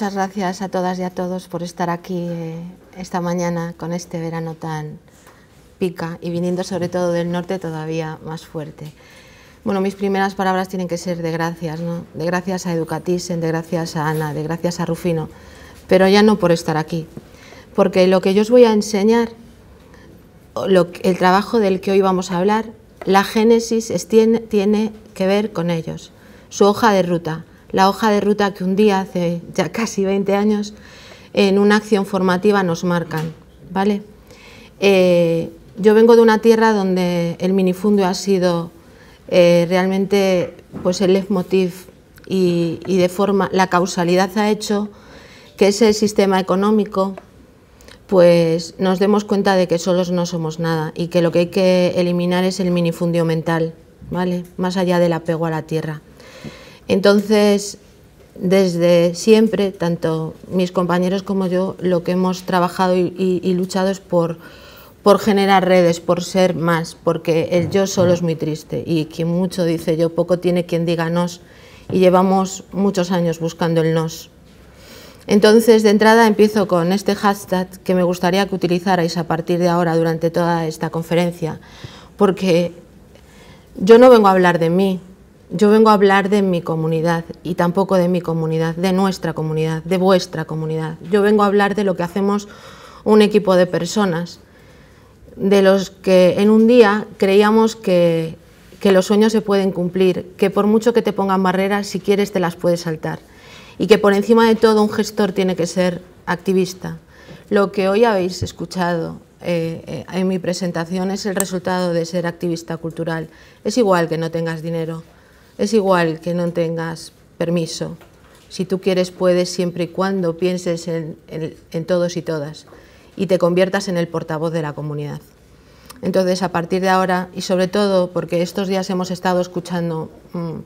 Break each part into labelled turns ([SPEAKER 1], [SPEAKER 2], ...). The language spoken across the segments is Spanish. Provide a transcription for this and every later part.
[SPEAKER 1] muchas gracias a todas y a todos por estar aquí eh, esta mañana con este verano tan pica y viniendo sobre todo del norte todavía más fuerte. Bueno, mis primeras palabras tienen que ser de gracias, ¿no? De gracias a Educatisen, de gracias a Ana, de gracias a Rufino, pero ya no por estar aquí, porque lo que yo os voy a enseñar, el trabajo del que hoy vamos a hablar, la génesis tiene, tiene que ver con ellos, su hoja de ruta, la hoja de ruta que un día, hace ya casi 20 años, en una acción formativa nos marcan. ¿vale? Eh, yo vengo de una tierra donde el minifundio ha sido eh, realmente pues el leitmotiv y, y, de forma la causalidad ha hecho que ese sistema económico pues nos demos cuenta de que solos no somos nada y que lo que hay que eliminar es el minifundio mental, ¿vale? Más allá del apego a la tierra. Entonces, desde siempre, tanto mis compañeros como yo, lo que hemos trabajado y, luchado es por, por generar redes, por ser más, porque el yo solo es muy triste y quien mucho dice yo, poco tiene quien diga nos y llevamos muchos años buscando el nos. Entonces, de entrada empiezo con este hashtag que me gustaría que utilizarais a partir de ahora durante toda esta conferencia, porque yo no vengo a hablar de mí, yo vengo a hablar de mi comunidad y tampoco de mi comunidad, de nuestra comunidad, de vuestra comunidad. Yo vengo a hablar de lo que hacemos un equipo de personas, de los que en un día creíamos que, los sueños se pueden cumplir, que por mucho que te pongan barreras, si quieres te las puedes saltar y que por encima de todo un gestor tiene que ser activista. Lo que hoy habéis escuchado eh, eh, en mi presentación es el resultado de ser activista cultural. Es igual que no tengas dinero. Es igual que no tengas permiso. Si tú quieres, puedes siempre y cuando pienses en, todos y todas y te conviertas en el portavoz de la comunidad. Entonces, a partir de ahora, y sobre todo porque estos días hemos estado escuchando mm,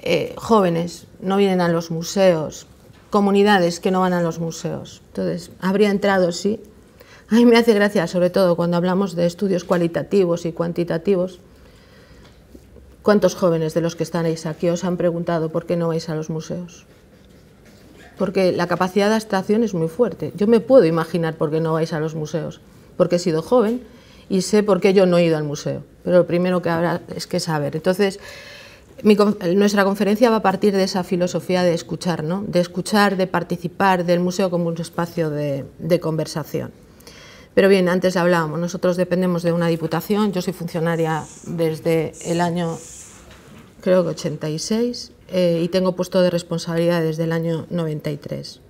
[SPEAKER 1] eh, jóvenes, no vienen a los museos, comunidades que no van a los museos. Entonces, habría entrado, sí. A mí me hace gracia, sobre todo cuando hablamos de estudios cualitativos y cuantitativos, ¿Cuántos jóvenes de los que estáis aquí os han preguntado por qué no vais a los museos? Porque la capacidad de abstracción es muy fuerte. Yo me puedo imaginar por qué no vais a los museos, porque he sido joven y sé por qué yo no he ido al museo. Pero lo primero que habrá es que saber. Entonces, nuestra conferencia va a partir de esa filosofía de escuchar, ¿no? de escuchar, de participar del museo como un espacio de conversación. Pero bien, antes hablábamos, nosotros dependemos de una diputación, yo soy funcionaria desde el año, creo que 86, eh, y tengo puesto de responsabilidad desde el año 93.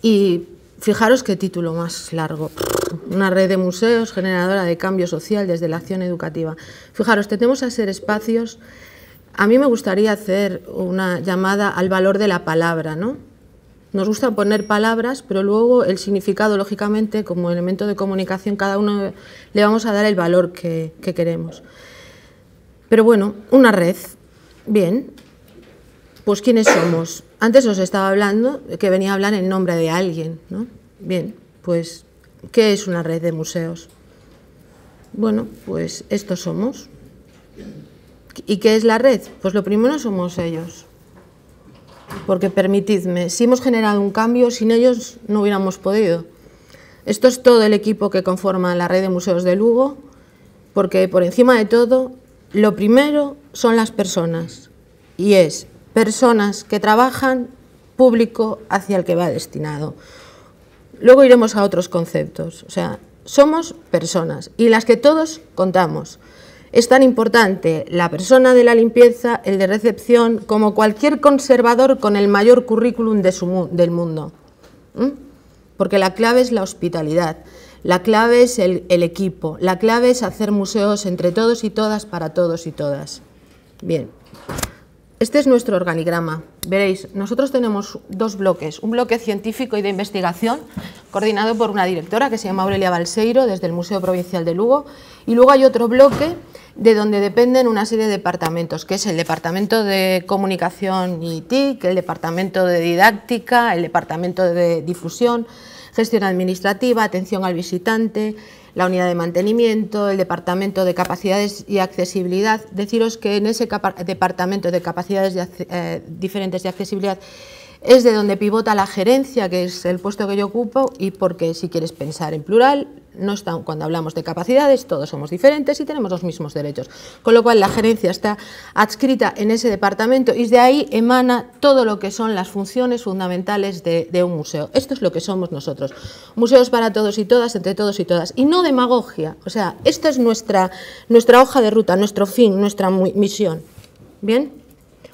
[SPEAKER 1] Y fijaros qué título más largo. Una red de museos generadora de cambio social desde la acción educativa. Fijaros, tenemos a ser espacios... A mí me gustaría hacer una llamada al valor de la palabra, ¿no? Nos gusta poner palabras, pero luego el significado, lógicamente, como elemento de comunicación, cada uno le vamos a dar el valor que, queremos. Pero bueno, una red, bien, pues ¿quiénes somos? Antes os estaba hablando que venía a hablar en nombre de alguien, ¿no? Bien, pues ¿qué es una red de museos? Bueno, pues estos somos. ¿Y qué es la red? Pues lo primero somos ellos porque permitidme, si hemos generado un cambio, sin ellos no hubiéramos podido. Esto es todo el equipo que conforma la red de museos de Lugo, porque por encima de todo, lo primero son las personas, y es personas que trabajan, público hacia el que va destinado. Luego iremos a otros conceptos, o sea, somos personas y las que todos contamos. Es tan importante la persona de la limpieza, el de recepción, como cualquier conservador con el mayor currículum del mundo. Porque la clave es la hospitalidad, la clave es el, el equipo, la clave es hacer museos entre todos y todas para todos y todas. Bien. Este es nuestro organigrama. Veréis, nosotros tenemos dos bloques, un bloque científico y de investigación, coordinado por una directora que se llama Aurelia Balseiro, desde el Museo Provincial de Lugo, y luego hay otro bloque de donde dependen una serie de departamentos, que es el Departamento de Comunicación y TIC, el Departamento de Didáctica, el Departamento de Difusión, Gestión Administrativa, Atención al Visitante, la Unidad de Mantenimiento, el Departamento de Capacidades y Accesibilidad. Deciros que en ese Departamento de Capacidades eh, Diferentes de Accesibilidad es de donde pivota la gerencia, que es el puesto que yo ocupo, y porque si quieres pensar en plural, no están cuando hablamos de capacidades, todos somos diferentes y tenemos los mismos derechos. Con lo cual, la gerencia está adscrita en ese departamento y de ahí emana todo lo que son las funciones fundamentales de, un museo. Esto es lo que somos nosotros. Museos para todos y todas, entre todos y todas. Y no demagogia. O sea, esta es nuestra, nuestra hoja de ruta, nuestro fin, nuestra misión. ¿Bien?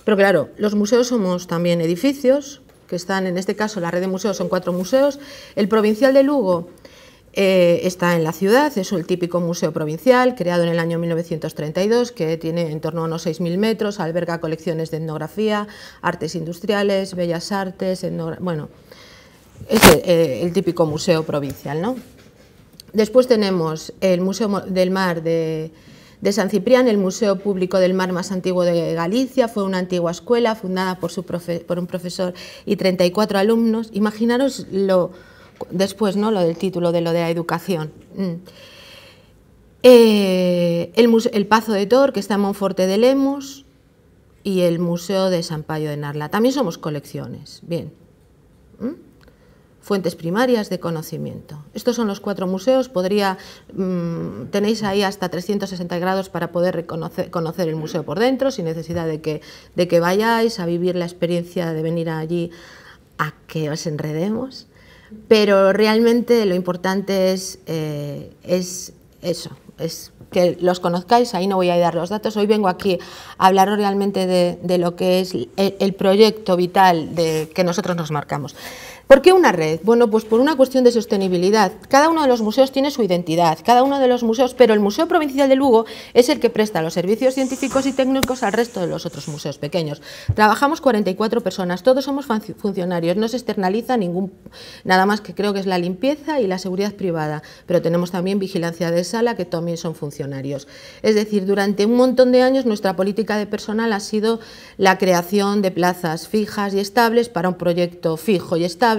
[SPEAKER 1] Pero claro, los museos somos también edificios, que están, en este caso, la red de museos son cuatro museos. El provincial de Lugo eh, está en la ciudad, es el típico museo provincial, creado en el año 1932, que tiene en torno a unos 6.000 metros, alberga colecciones de etnografía, artes industriales, bellas artes, bueno, es eh, el, típico museo provincial. ¿no? Después tenemos el Museo del Mar de, San Ciprián, el Museo Público del Mar más antiguo de Galicia, fue una antigua escuela fundada por, su por un profesor y 34 alumnos. Imaginaros lo después, ¿no? Lo del título de lo de la educación. Mm. Eh, el, Pazo de Tor, que está en Monforte de Lemos, y el Museo de San Payo de Narla. También somos colecciones. Bien. Mm. Fuentes primarias de conocimiento. Estos son los cuatro museos. Podría, mm, tenéis ahí hasta 360 grados para poder conocer el museo por dentro, sin necesidad de que, de que vayáis a vivir la experiencia de venir allí a que os enredemos pero realmente lo importante es, eh, es eso, es que los conozcáis, ahí no voy a dar los datos. Hoy vengo aquí a hablaros realmente de, de lo que es el, el proyecto vital de, que nosotros nos marcamos. ¿Por qué una red? Bueno, pues por una cuestión de sostenibilidad. Cada uno de los museos tiene su identidad, cada uno de los museos, pero el Museo Provincial de Lugo es el que presta los servicios científicos y técnicos al resto de los otros museos pequeños. Trabajamos 44 personas, todos somos funcionarios, no se externaliza ningún, nada más que creo que es la limpieza y la seguridad privada, pero tenemos también vigilancia de sala, que también son funcionarios. Es decir, durante un montón de años nuestra política de personal ha sido la creación de plazas fijas y estables para un proyecto fijo y estable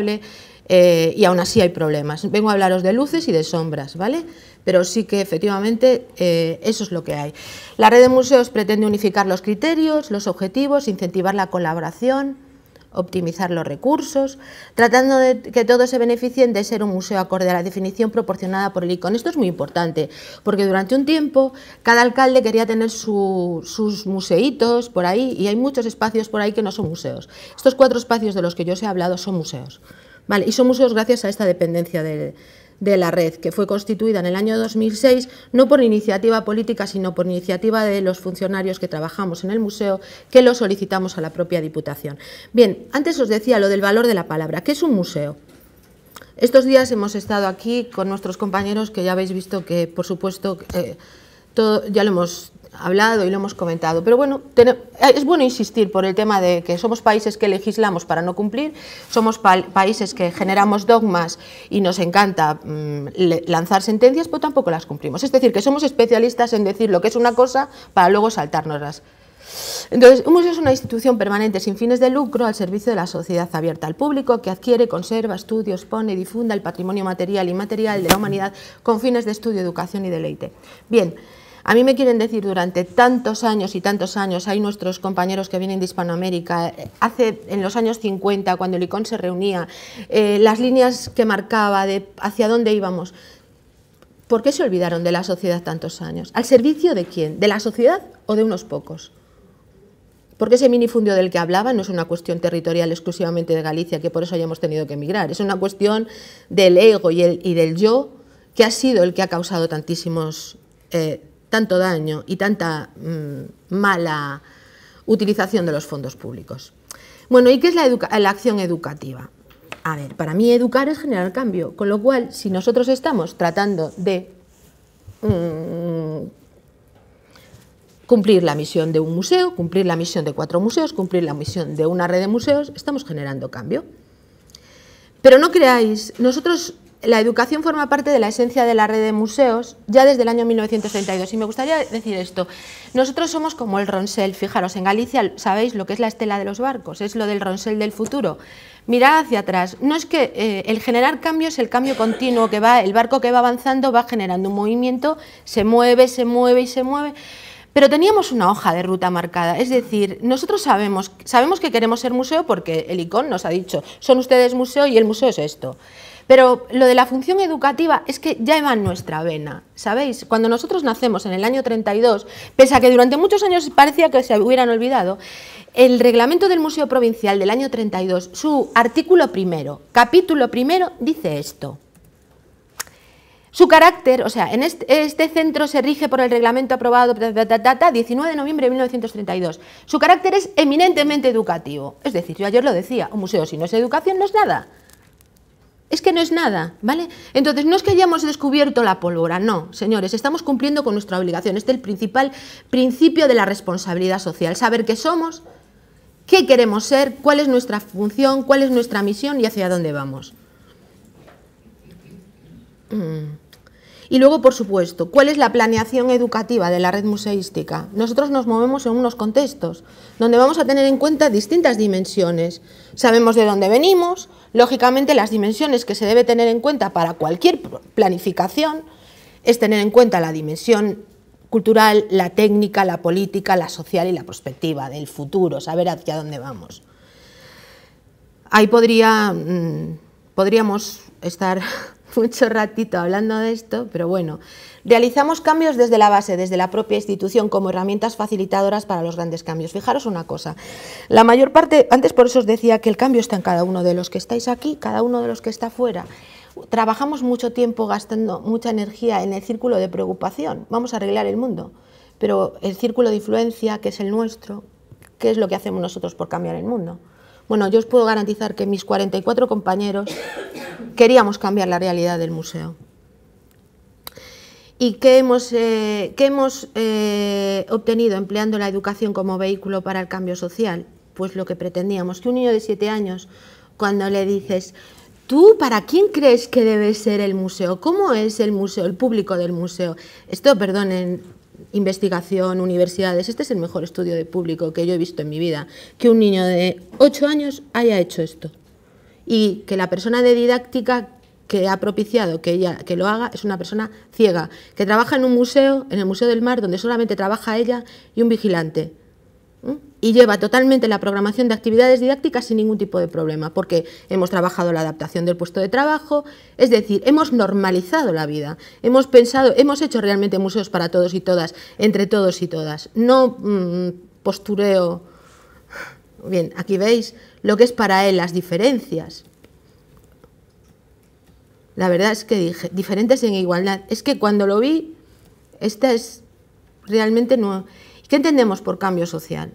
[SPEAKER 1] eh, y aún así hay problemas. Vengo a hablaros de luces y de sombras, ¿vale? Pero sí que efectivamente eh, eso es lo que hay. La red de museos pretende unificar los criterios, los objetivos, incentivar la colaboración, optimizar los recursos, tratando de que todos se beneficien de ser un museo acorde a la definición proporcionada por el ICON. Esto es muy importante, porque durante un tiempo cada alcalde quería tener sus museitos por ahí y hay muchos espacios por ahí que no son museos. Estos cuatro espacios de los que yo os he hablado son museos. y son museos gracias a esta dependencia del de la red, que fue constituida en el año 2006 no por iniciativa política, sino por iniciativa de los funcionarios que trabajamos en el museo, que lo solicitamos a la propia Diputación. Bien, antes os decía lo del valor de la palabra. ¿Qué es un museo? Estos días hemos estado aquí con nuestros compañeros que ya habéis visto que, por supuesto, eh, ya lo hemos hablado y lo hemos comentado. Pero bueno, eh, es bueno insistir por el tema de que somos países que legislamos para no cumplir, somos países que generamos dogmas y nos encanta mm, lanzar sentencias, pero tampoco las cumplimos. Es decir, que somos especialistas en decir lo que es una cosa para luego saltárnoslas. Entonces, un es una institución permanente sin fines de lucro al servicio de la sociedad abierta al público que adquiere, conserva, estudia, expone, y difunda el patrimonio material y material de la humanidad con fines de estudio, educación y deleite. Bien, a mí me quieren decir durante tantos años y tantos años, hay nuestros compañeros que vienen de Hispanoamérica, eh, hace en los años 50, cuando el ICON se reunía, eh, las líneas que marcaba de hacia dónde íbamos. ¿Por qué se olvidaron de la sociedad tantos años? ¿Al servicio de quién? ¿De la sociedad o de unos pocos? Porque ese minifundio del que hablaba no es una cuestión territorial exclusivamente de Galicia, que por eso hayamos tenido que emigrar, es una cuestión del ego y, el, y del yo que ha sido el que ha causado tantísimos eh, tanto daño y tanta mm, mala utilización de los fondos públicos. Bueno, ¿y qué es la, acción educativa? A ver, para mí educar es generar cambio, con lo cual, si nosotros estamos tratando de mm, cumplir la misión de un museo, cumplir la misión de cuatro museos, cumplir la misión de una red de museos, estamos generando cambio. Pero no creáis, nosotros la educación forma parte de la esencia de la red de museos ya desde el año 1932. Y me gustaría decir esto. Nosotros somos como el ronsel. Fijaros, en Galicia sabéis lo que es la estela de los barcos, es lo del ronsel del futuro. Mirad hacia atrás. No es que eh, el generar cambios, es el cambio continuo que va, el barco que va avanzando va generando un movimiento, se mueve, se mueve y se mueve. Pero teníamos una hoja de ruta marcada, es decir, nosotros sabemos, sabemos que queremos ser museo porque el ICON nos ha dicho, son ustedes museo y el museo es esto. Pero lo de la función educativa es que ya va en nuestra vena, ¿sabéis? Cuando nosotros nacemos en el año 32, pese a que durante muchos años parecía que se hubieran olvidado, el reglamento del Museo Provincial del año 32, su artículo primero, capítulo primero, dice esto. Su carácter, o sea, en este, centro se rige por el reglamento aprobado data 19 de noviembre de 1932. Su carácter es eminentemente educativo. Es decir, yo ayer lo decía, un museo si no es educación no es nada. Es que no es nada, ¿vale? Entonces, no es que hayamos descubierto la pólvora, no, señores, estamos cumpliendo con nuestra obligación. Este es el principal principio de la responsabilidad social, saber qué somos, qué queremos ser, cuál es nuestra función, cuál es nuestra misión y hacia dónde vamos. Mm. Y luego, por supuesto, ¿cuál es la planeación educativa de la red museística? Nosotros nos movemos en unos contextos donde vamos a tener en cuenta distintas dimensiones. Sabemos de dónde venimos, lógicamente las dimensiones que se debe tener en cuenta para cualquier planificación es tener en cuenta la dimensión cultural, la técnica, la política, la social y la perspectiva del futuro, saber hacia dónde vamos. Ahí podría, mm, podríamos estar mucho ratito hablando de esto, pero bueno, realizamos cambios desde la base, desde la propia institución, como herramientas facilitadoras para los grandes cambios. Fijaros una cosa, la mayor parte, antes por eso os decía que el cambio está en cada uno de los que estáis aquí, cada uno de los que está fuera. Trabajamos mucho tiempo gastando mucha energía en el círculo de preocupación, vamos a arreglar el mundo, pero el círculo de influencia, que es el nuestro, ¿qué es lo que hacemos nosotros por cambiar el mundo? Bueno, yo os puedo garantizar que mis 44 compañeros queríamos cambiar la realidad del museo. ¿Y qué hemos, eh, hemos eh, obtenido empleando la educación como vehículo para el cambio social? Pues lo que pretendíamos, que un niño de 7 años, cuando le dices, ¿Tú para quién crees que debe ser el museo? ¿Cómo es el museo, el público del museo? Esto, perdonen, investigación, universidades, este es el mejor estudio de público que yo he visto en mi vida, que un niño de 8 años haya hecho esto y que la persona de didáctica que ha propiciado que ella que lo haga es una persona ciega, que trabaja en un museo, en el Museo del Mar, donde solamente trabaja ella y un vigilante. ¿eh? y lleva totalmente la programación de actividades didácticas sin ningún tipo de problema, porque hemos trabajado la adaptación del puesto de trabajo, es decir, hemos normalizado la vida, hemos pensado, hemos hecho realmente museos para todos y todas, entre todos y todas, no mm, postureo. Bien, aquí veis lo que es para él las diferencias. La verdad es que dije, diferentes en igualdad. Es que cuando lo vi, esta es realmente no ¿Qué entendemos por cambio social?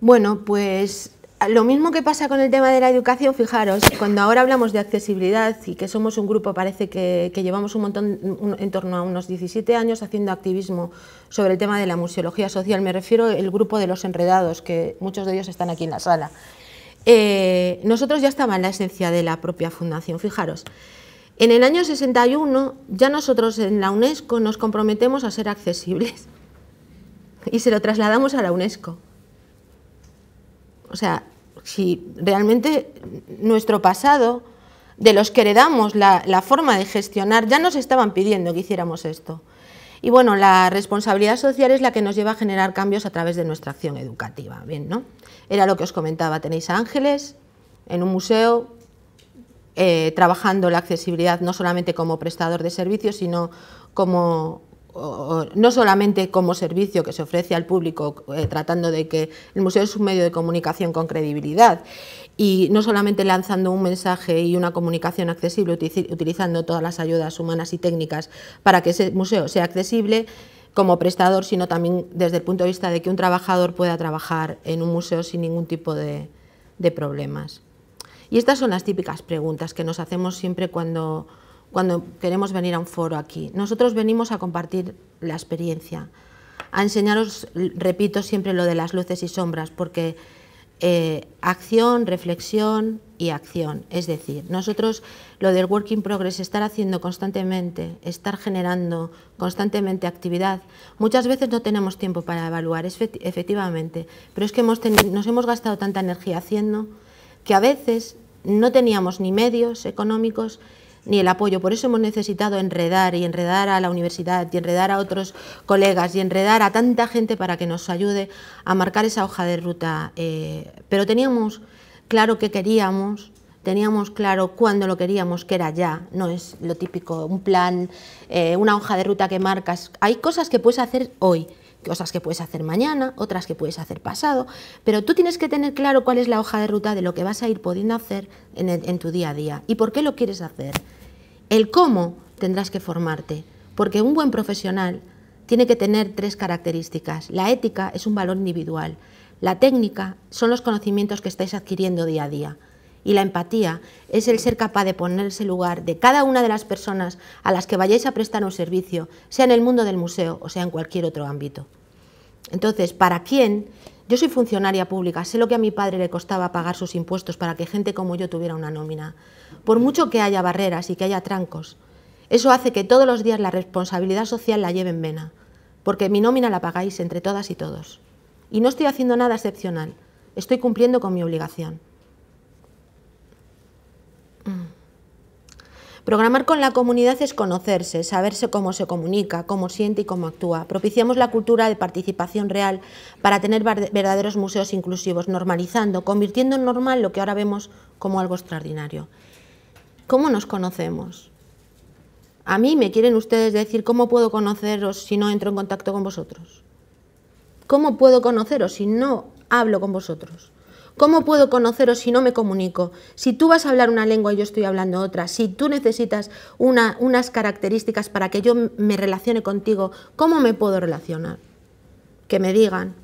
[SPEAKER 1] Bueno, pues lo mismo que pasa con el tema de la educación, fijaros, cuando ahora hablamos de accesibilidad y que somos un grupo, parece que, llevamos un montón, en torno a unos 17 años haciendo activismo sobre el tema de la museología social, me refiero al grupo de los enredados, que muchos de ellos están aquí en la sala. Eh, nosotros ya estábamos en la esencia de la propia fundación, fijaros. En el año 61 ya nosotros en la UNESCO nos comprometemos a ser accesibles y se lo trasladamos a la UNESCO. O sea, si realmente nuestro pasado, de los que heredamos la, forma de gestionar, ya nos estaban pidiendo que hiciéramos esto. Y bueno, la responsabilidad social es la que nos lleva a generar cambios a través de nuestra acción educativa. Bien, ¿no? Era lo que os comentaba, tenéis a ángeles en un museo, eh, trabajando la accesibilidad no solamente como prestador de servicios, sino como no solamente como servicio que se ofrece al público, eh, tratando de que el museo es un medio de comunicación con credibilidad y no solamente lanzando un mensaje y una comunicación accesible, utilizando todas las ayudas humanas y técnicas para que ese museo sea accesible como prestador, sino también desde el punto de vista de que un trabajador pueda trabajar en un museo sin ningún tipo de problemas. Y estas son las típicas preguntas que nos hacemos siempre cuando, queremos venir a un foro aquí. Nosotros venimos a compartir la experiencia, a enseñaros, repito siempre lo de las luces y sombras, porque eh, acción, reflexión y acción. Es decir, nosotros lo del work in progress, estar haciendo constantemente, estar generando constantemente actividad, muchas veces no tenemos tiempo para evaluar, efectivamente, pero es que hemos nos hemos gastado tanta energía haciendo que a veces no teníamos ni medios económicos ni el apoyo. Por eso hemos necesitado enredar y enredar a la universidad y enredar a otros colegas y enredar a tanta gente para que nos ayude a marcar esa hoja de ruta. Eh, pero teníamos claro que queríamos teníamos claro cuándo lo queríamos, que era ya, no es lo típico, un plan, eh, una hoja de ruta que marcas. Hay cosas que puedes hacer hoy, cosas que puedes hacer mañana, otras que puedes hacer pasado, pero tú tienes que tener claro cuál es la hoja de ruta de lo que vas a ir pudiendo hacer en, en tu día a día y por qué lo quieres hacer. El cómo tendrás que formarte, porque un buen profesional tiene que tener tres características. La ética es un valor individual, la técnica son los conocimientos que estáis adquiriendo día a día y la empatía es el ser capaz de ponerse lugar de cada una de las personas a las que vayáis a prestar un servicio, sea en el mundo del museo o sea en cualquier otro ámbito. Entonces, ¿para quién? Yo soy funcionaria pública, sé lo que a mi padre le costaba pagar sus impuestos para que gente como yo tuviera una nómina. Por mucho que haya barreras y que haya trancos, eso hace que todos los días la responsabilidad social la lleve en vena, porque mi nómina la pagáis entre todas y todos. Y no estoy haciendo nada excepcional, estoy cumpliendo con mi obligación. Programar con la comunidad es conocerse, saberse cómo se comunica, cómo siente y cómo actúa. Propiciamos la cultura de participación real para tener verdaderos museos inclusivos, normalizando, convirtiendo en normal lo que ahora vemos como algo extraordinario. ¿Cómo nos conocemos? A mí me quieren ustedes decir cómo puedo conoceros si no entro en contacto con vosotros. ¿Cómo puedo conoceros si no hablo con vosotros? ¿Cómo puedo conoceros si no me comunico? Si tú vas a hablar una lengua y yo estoy hablando otra, si tú necesitas unas características para que yo me relacione contigo, ¿cómo me puedo relacionar? Que me digan.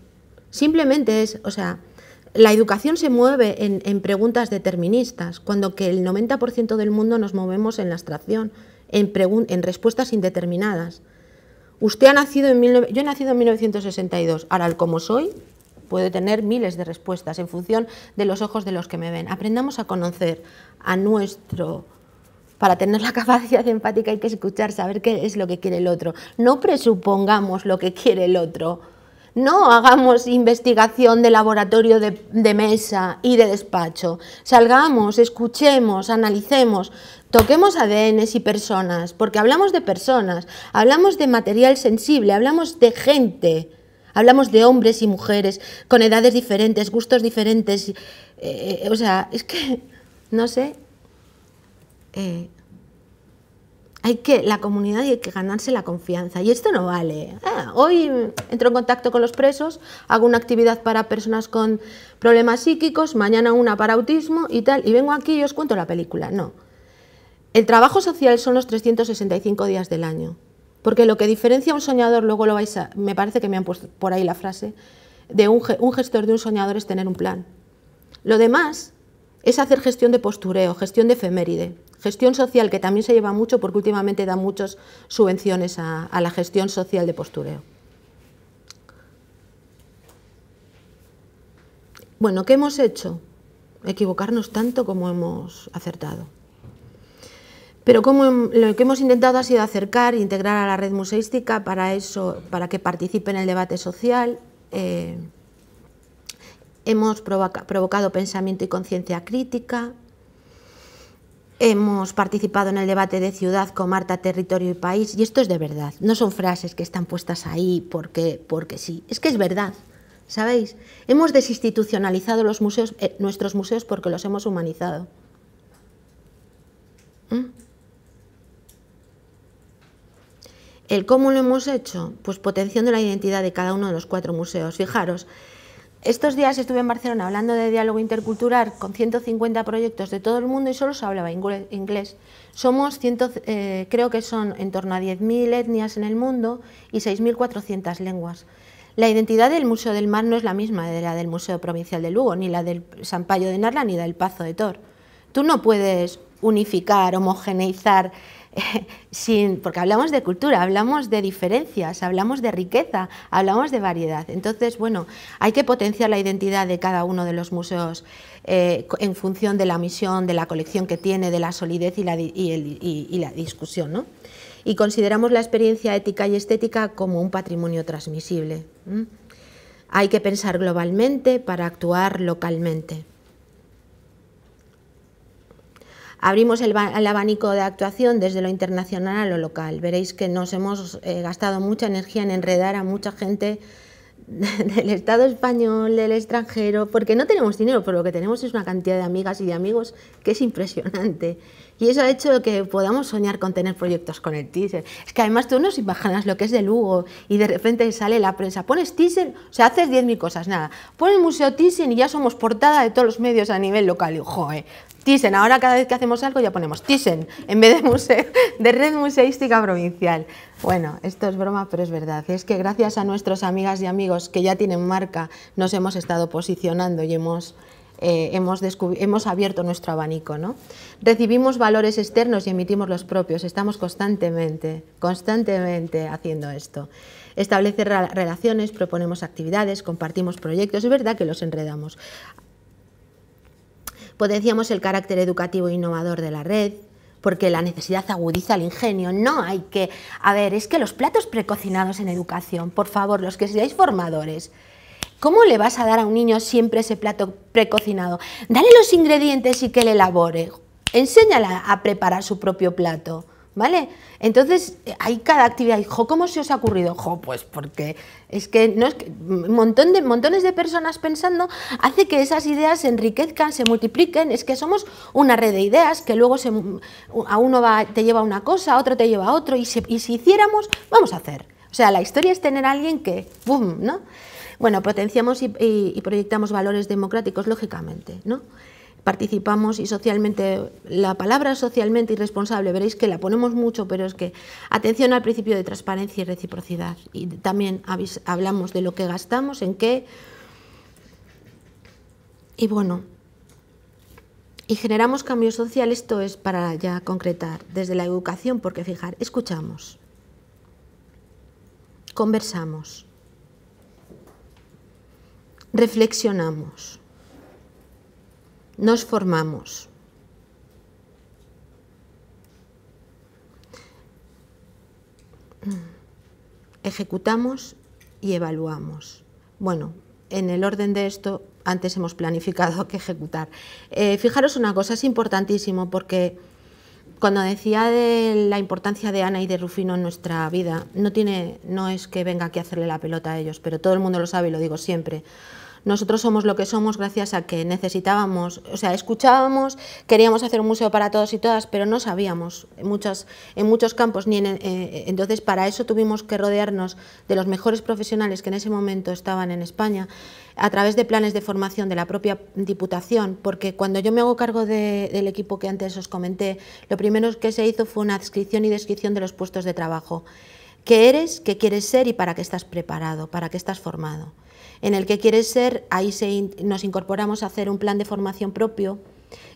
[SPEAKER 1] Simplemente es, o sea, la educación se mueve en, preguntas deterministas, cuando que el 90% del mundo nos movemos en la abstracción, en, respuestas indeterminadas. Usted ha nacido en... Yo he nacido en 1962, ahora el cómo soy, puede tener miles de respuestas en función de los ojos de los que me ven. Aprendamos a conocer a nuestro para tener la capacidad empática hay que escuchar, saber qué es lo que quiere el otro. No presupongamos lo que quiere el otro. No hagamos investigación de laboratorio de, mesa y de despacho. Salgamos, escuchemos, analicemos, toquemos ADNs y personas, porque hablamos de personas, hablamos de material sensible, hablamos de gente. Hablamos de hombres y mujeres, con edades diferentes, gustos diferentes. Eh, o sea, es que, no sé. Eh, hay que, la comunidad hay que ganarse la confianza. Y esto no vale. Ah, hoy entro en contacto con los presos, hago una actividad para personas con problemas psíquicos, mañana una para autismo y tal, y vengo aquí y os cuento la película. No. El trabajo social son los 365 días del año. Porque lo que diferencia a un soñador, luego lo vais a... Me parece que me han puesto por ahí la frase, de un, gestor de un soñador es tener un plan. Lo demás es hacer gestión de postureo, gestión de efeméride, gestión social, que también se lleva mucho porque últimamente da muchas subvenciones a la gestión social de postureo. Bueno, ¿qué hemos hecho? Equivocarnos tanto como hemos acertado. Pero lo que hemos intentado ha sido acercar e integrar a la red museística para eso, para que participe en el debate social. Eh, hemos provocado pensamiento y conciencia crítica. Hemos participado en el debate de ciudad, comarca, territorio y país. Y esto es de verdad. No son frases que están puestas ahí porque, porque sí. Es que es verdad. ¿Sabéis? Hemos desinstitucionalizado los museos, eh, nuestros museos porque los hemos humanizado. ¿Mm? ¿El cómo lo hemos hecho? Pues potenciando la identidad de cada uno de los cuatro museos. Fijaros, estos días estuve en Barcelona hablando de diálogo intercultural con 150 proyectos de todo el mundo y solo se hablaba inglés. Somos, eh, creo que son en torno a 10.000 etnias en el mundo y 6.400 lenguas. La identidad del Museo del Mar no es la misma de la del Museo Provincial de Lugo, ni la del Sampaio de Narla, ni la del Pazo de Tor. Tú no puedes unificar, homogeneizar porque hablamos de cultura, hablamos de diferencias, hablamos de riqueza, hablamos de variedad. Entonces, bueno, hay que potenciar la identidad de cada uno de los museos eh, en función de la misión, de la colección que tiene, de la solidez y la, discusión. Y consideramos la experiencia ética y estética como un patrimonio transmisible. Hay que pensar globalmente para actuar localmente. Abrimos el, abanico de actuación desde lo internacional a lo local. Veréis que nos hemos eh, gastado mucha energía en enredar a mucha gente del Estado español, del extranjero, porque no tenemos dinero, pero lo que tenemos es una cantidad de amigas y de amigos que es impresionante. Y eso ha hecho que podamos soñar con tener proyectos con el teaser. Es que además tú no imaginas lo que es de Lugo y de repente sale la prensa, pones teaser, o sea, haces 10.000 cosas, nada. Pones museo teaser y ya somos portada de todos los medios a nivel local. Y, joder, Thyssen, ahora cada vez que hacemos algo ya ponemos Thyssen en vez de, museo, de red museística provincial. Bueno, esto es broma, pero es verdad. Es que gracias a nuestros amigas y amigos que ya tienen marca, nos hemos estado posicionando y hemos eh, hemos, hemos, abierto nuestro abanico. ¿no? Recibimos valores externos y emitimos los propios. Estamos constantemente, constantemente haciendo esto. Establecer relaciones, proponemos actividades, compartimos proyectos. Es verdad que los enredamos. Potenciamos pues el carácter educativo innovador de la red, porque la necesidad agudiza el ingenio. No hay que... A ver, es que los platos precocinados en educación, por favor, los que seáis formadores, ¿cómo le vas a dar a un niño siempre ese plato precocinado? Dale los ingredientes y que le elabore. Enséñala a preparar su propio plato. ¿Vale? Entonces, hay cada actividad. Y, jo, ¿cómo se os ha ocurrido? Jo, pues porque es que, no es que montón de, montones de personas pensando hace que esas ideas se enriquezcan, se multipliquen. Es que somos una red de ideas que luego a uno te lleva una cosa, a otro te lleva a otro. Y, si hiciéramos, vamos a hacer. O sea, la historia es tener a alguien que, ¡boom! ¿no? Bueno, potenciamos y, y proyectamos valores democráticos, lógicamente, ¿no? participamos y socialmente, la palabra socialmente irresponsable, veréis que la ponemos mucho, pero es que atención al principio de transparencia y reciprocidad. Y también hablamos de lo que gastamos, en qué. Y bueno, y generamos cambio social, esto es para ya concretar, desde la educación, porque fijar, escuchamos, conversamos, reflexionamos nos formamos. Ejecutamos y evaluamos. Bueno, en el orden de esto, antes hemos planificado que ejecutar. Eh, fijaros una cosa, es importantísimo porque cuando decía de la importancia de Ana y de Rufino en nuestra vida, no, tiene, no es que venga aquí a hacerle la pelota a ellos, pero todo el mundo lo sabe y lo digo siempre. Nosotros somos lo que somos gracias a que necesitábamos, o sea, escuchábamos, queríamos hacer un museo para todos y todas, pero no sabíamos en, muchas, en muchos campos. Ni eh, entonces, para eso tuvimos que rodearnos de los mejores profesionales que en ese momento estaban en España, a través de planes de formación de la propia Diputación, porque cuando yo me hago cargo del equipo que antes os comenté, lo primero que se hizo fue una descripción y descripción de los puestos de trabajo. ¿Qué eres? ¿Qué quieres ser? ¿Y para qué estás preparado? ¿Para qué estás formado? en el que quieres ser, ahí nos incorporamos a hacer un plan de formación propio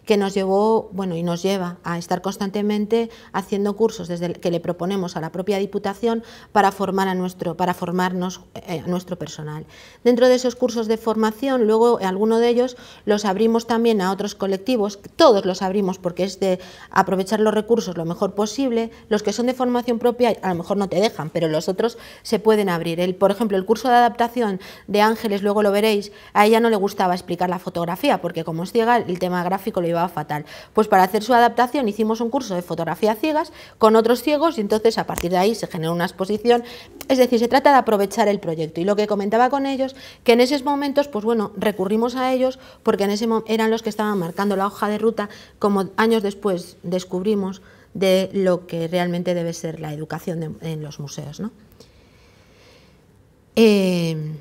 [SPEAKER 1] que nos llevó, bueno, y nos lleva a estar constantemente haciendo cursos desde que le proponemos a la propia Diputación para formar a nuestro, para formarnos eh, a nuestro personal. Dentro de esos cursos de formación, luego eh, alguno de ellos los abrimos también a otros colectivos, todos los abrimos porque es de aprovechar los recursos lo mejor posible, los que son de formación propia a lo mejor no te dejan, pero los otros se pueden abrir. El, por ejemplo, el curso de adaptación de Ángeles, luego lo veréis, a ella no le gustaba explicar la fotografía porque como es ciega el tema gráfico lo iba fatal. Pues para hacer su adaptación hicimos un curso de fotografía ciegas con otros ciegos y entonces a partir de ahí se generó una exposición. Es decir, se trata de aprovechar el proyecto. Y lo que comentaba con ellos, que en esos momentos, pues bueno, recurrimos a ellos porque en ese eran los que estaban marcando la hoja de ruta, como años después descubrimos de lo que realmente debe ser la educación en los museos. ¿no? Eh,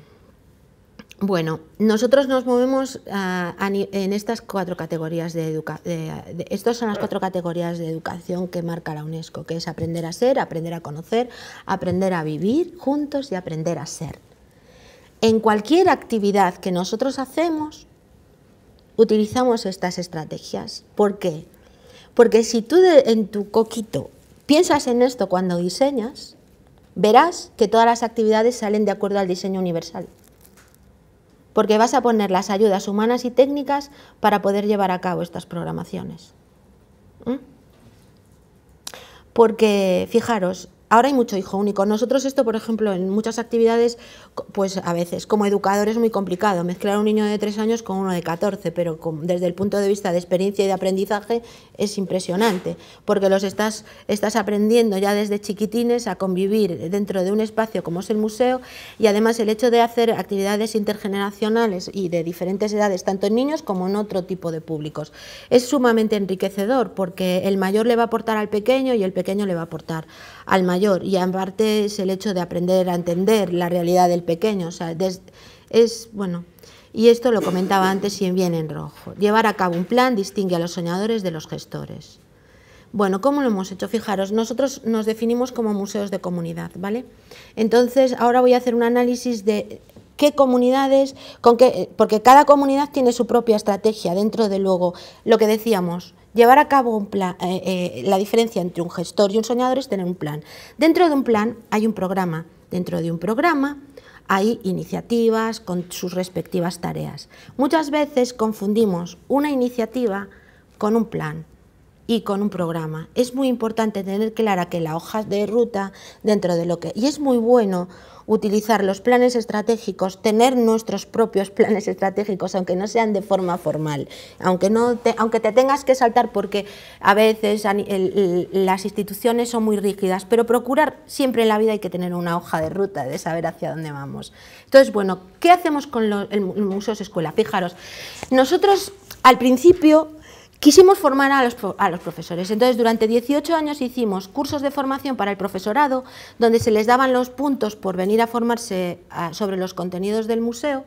[SPEAKER 1] bueno, nosotros nos movemos ah, en estas cuatro categorías de educación. son las cuatro categorías de educación que marca la UNESCO, que es aprender a ser, aprender a conocer, aprender a vivir juntos y aprender a ser. En cualquier actividad que nosotros hacemos, utilizamos estas estrategias. ¿Por qué? Porque si tú en tu coquito piensas en esto cuando diseñas, verás que todas las actividades salen de acuerdo al diseño universal porque vas a poner las ayudas humanas y técnicas para poder llevar a cabo estas programaciones. ¿Mm? Porque, fijaros, Ahora hay mucho hijo único. Nosotros esto, por ejemplo, en muchas actividades, pues a veces como educador es muy complicado mezclar un niño de tres años con uno de 14, pero desde el punto de vista de experiencia y de aprendizaje es impresionante, porque los estás, estás aprendiendo ya desde chiquitines a convivir dentro de un espacio como es el museo y además el hecho de hacer actividades intergeneracionales y de diferentes edades, tanto en niños como en otro tipo de públicos. Es sumamente enriquecedor porque el mayor le va a aportar al pequeño y el pequeño le va a aportar al mayor y y aparte es el hecho de aprender a entender la realidad del pequeño, o sea, es, bueno, y esto lo comentaba antes y bien en rojo. Llevar a cabo un plan distingue a los soñadores de los gestores. Bueno, ¿cómo lo hemos hecho? Fijaros, nosotros nos definimos como museos de comunidad, ¿vale? Entonces, ahora voy a hacer un análisis de qué comunidades, con qué, porque cada comunidad tiene su propia estrategia dentro de luego, lo que decíamos, Llevar a cabo un plan, eh, eh, la diferencia entre un gestor y un soñador es tener un plan. Dentro de un plan hay un programa, dentro de un programa hay iniciativas con sus respectivas tareas. Muchas veces confundimos una iniciativa con un plan y con un programa. Es muy importante tener clara que la hoja de ruta dentro de lo que... Y es muy bueno utilizar los planes estratégicos, tener nuestros propios planes estratégicos, aunque no sean de forma formal, aunque, no te, aunque te tengas que saltar porque a veces las instituciones son muy rígidas, pero procurar siempre en la vida hay que tener una hoja de ruta, de saber hacia dónde vamos. Entonces, bueno, ¿qué hacemos con los museos escuela? Fijaros, nosotros al principio Quisimos formar a los, profesores. Entonces, durante 18 años hicimos cursos de formación para el profesorado, donde se les daban los puntos por venir a formarse sobre los contenidos del museo.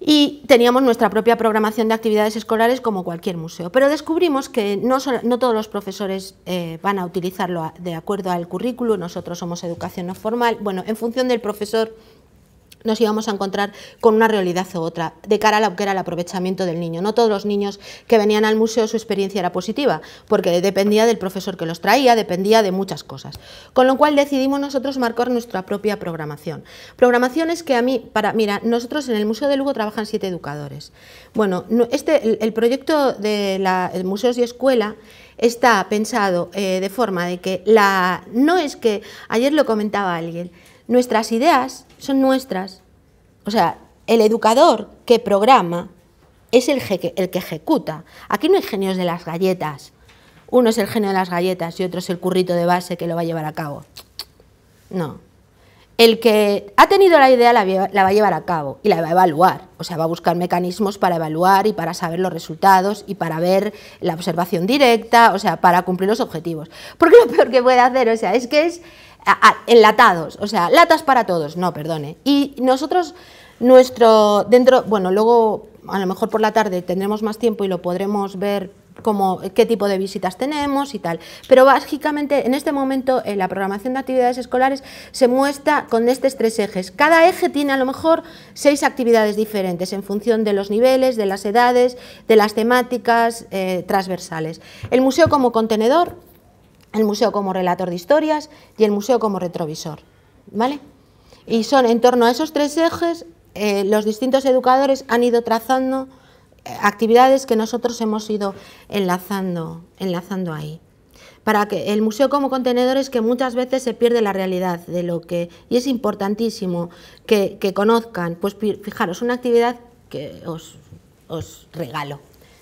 [SPEAKER 1] Y teníamos nuestra propia programación de actividades escolares como cualquier museo. Pero descubrimos que no, todos los profesores eh, van a utilizarlo de acuerdo al currículo. Nosotros somos educación no formal. Bueno, en función del profesor nos íbamos a encontrar con una realidad u otra, de cara a lo que era el aprovechamiento del niño. No todos los niños que venían al museo su experiencia era positiva, porque dependía del profesor que los traía, dependía de muchas cosas. Con lo cual decidimos nosotros marcar nuestra propia programación. Programación es que a mí, para, mira, nosotros en el Museo de Lugo trabajan siete educadores. Bueno, este, el, proyecto de Museos y Escuela está pensado eh, de forma de que la, no es que, ayer lo comentaba alguien, nuestras ideas son nuestras. O sea, el educador que programa es el, el que ejecuta. Aquí no hay genios de las galletas. Uno es el genio de las galletas y otro es el currito de base que lo va a llevar a cabo. No. El que ha tenido la idea la, la, va a llevar a cabo y la va a evaluar. O sea, va a buscar mecanismos para evaluar y para saber los resultados y para ver la observación directa, o sea, para cumplir los objetivos. Porque lo peor que puede hacer, o sea, es que es enlatados, o sea, latas para todos, no, perdone. Y nosotros, nuestro, dentro, bueno, luego a lo mejor por la tarde tendremos más tiempo y lo podremos ver como eh, qué tipo de visitas tenemos y tal. Pero básicamente en este momento en la programación de actividades escolares se muestra con estos tres ejes. Cada eje tiene a lo mejor seis actividades diferentes en función de los niveles, de las edades, de las temáticas eh, transversales. El museo como contenedor, el museo como relator de historias y el museo como retrovisor. ¿Vale? Y son en torno a esos tres ejes, eh, los distintos educadores han ido trazando eh, actividades que nosotros hemos ido enlazando, enlazando ahí. Para que el museo como contenedor es que muchas veces se pierde la realidad de lo que, y es importantísimo que, que conozcan, pues fijaros, una actividad que os, os regalo,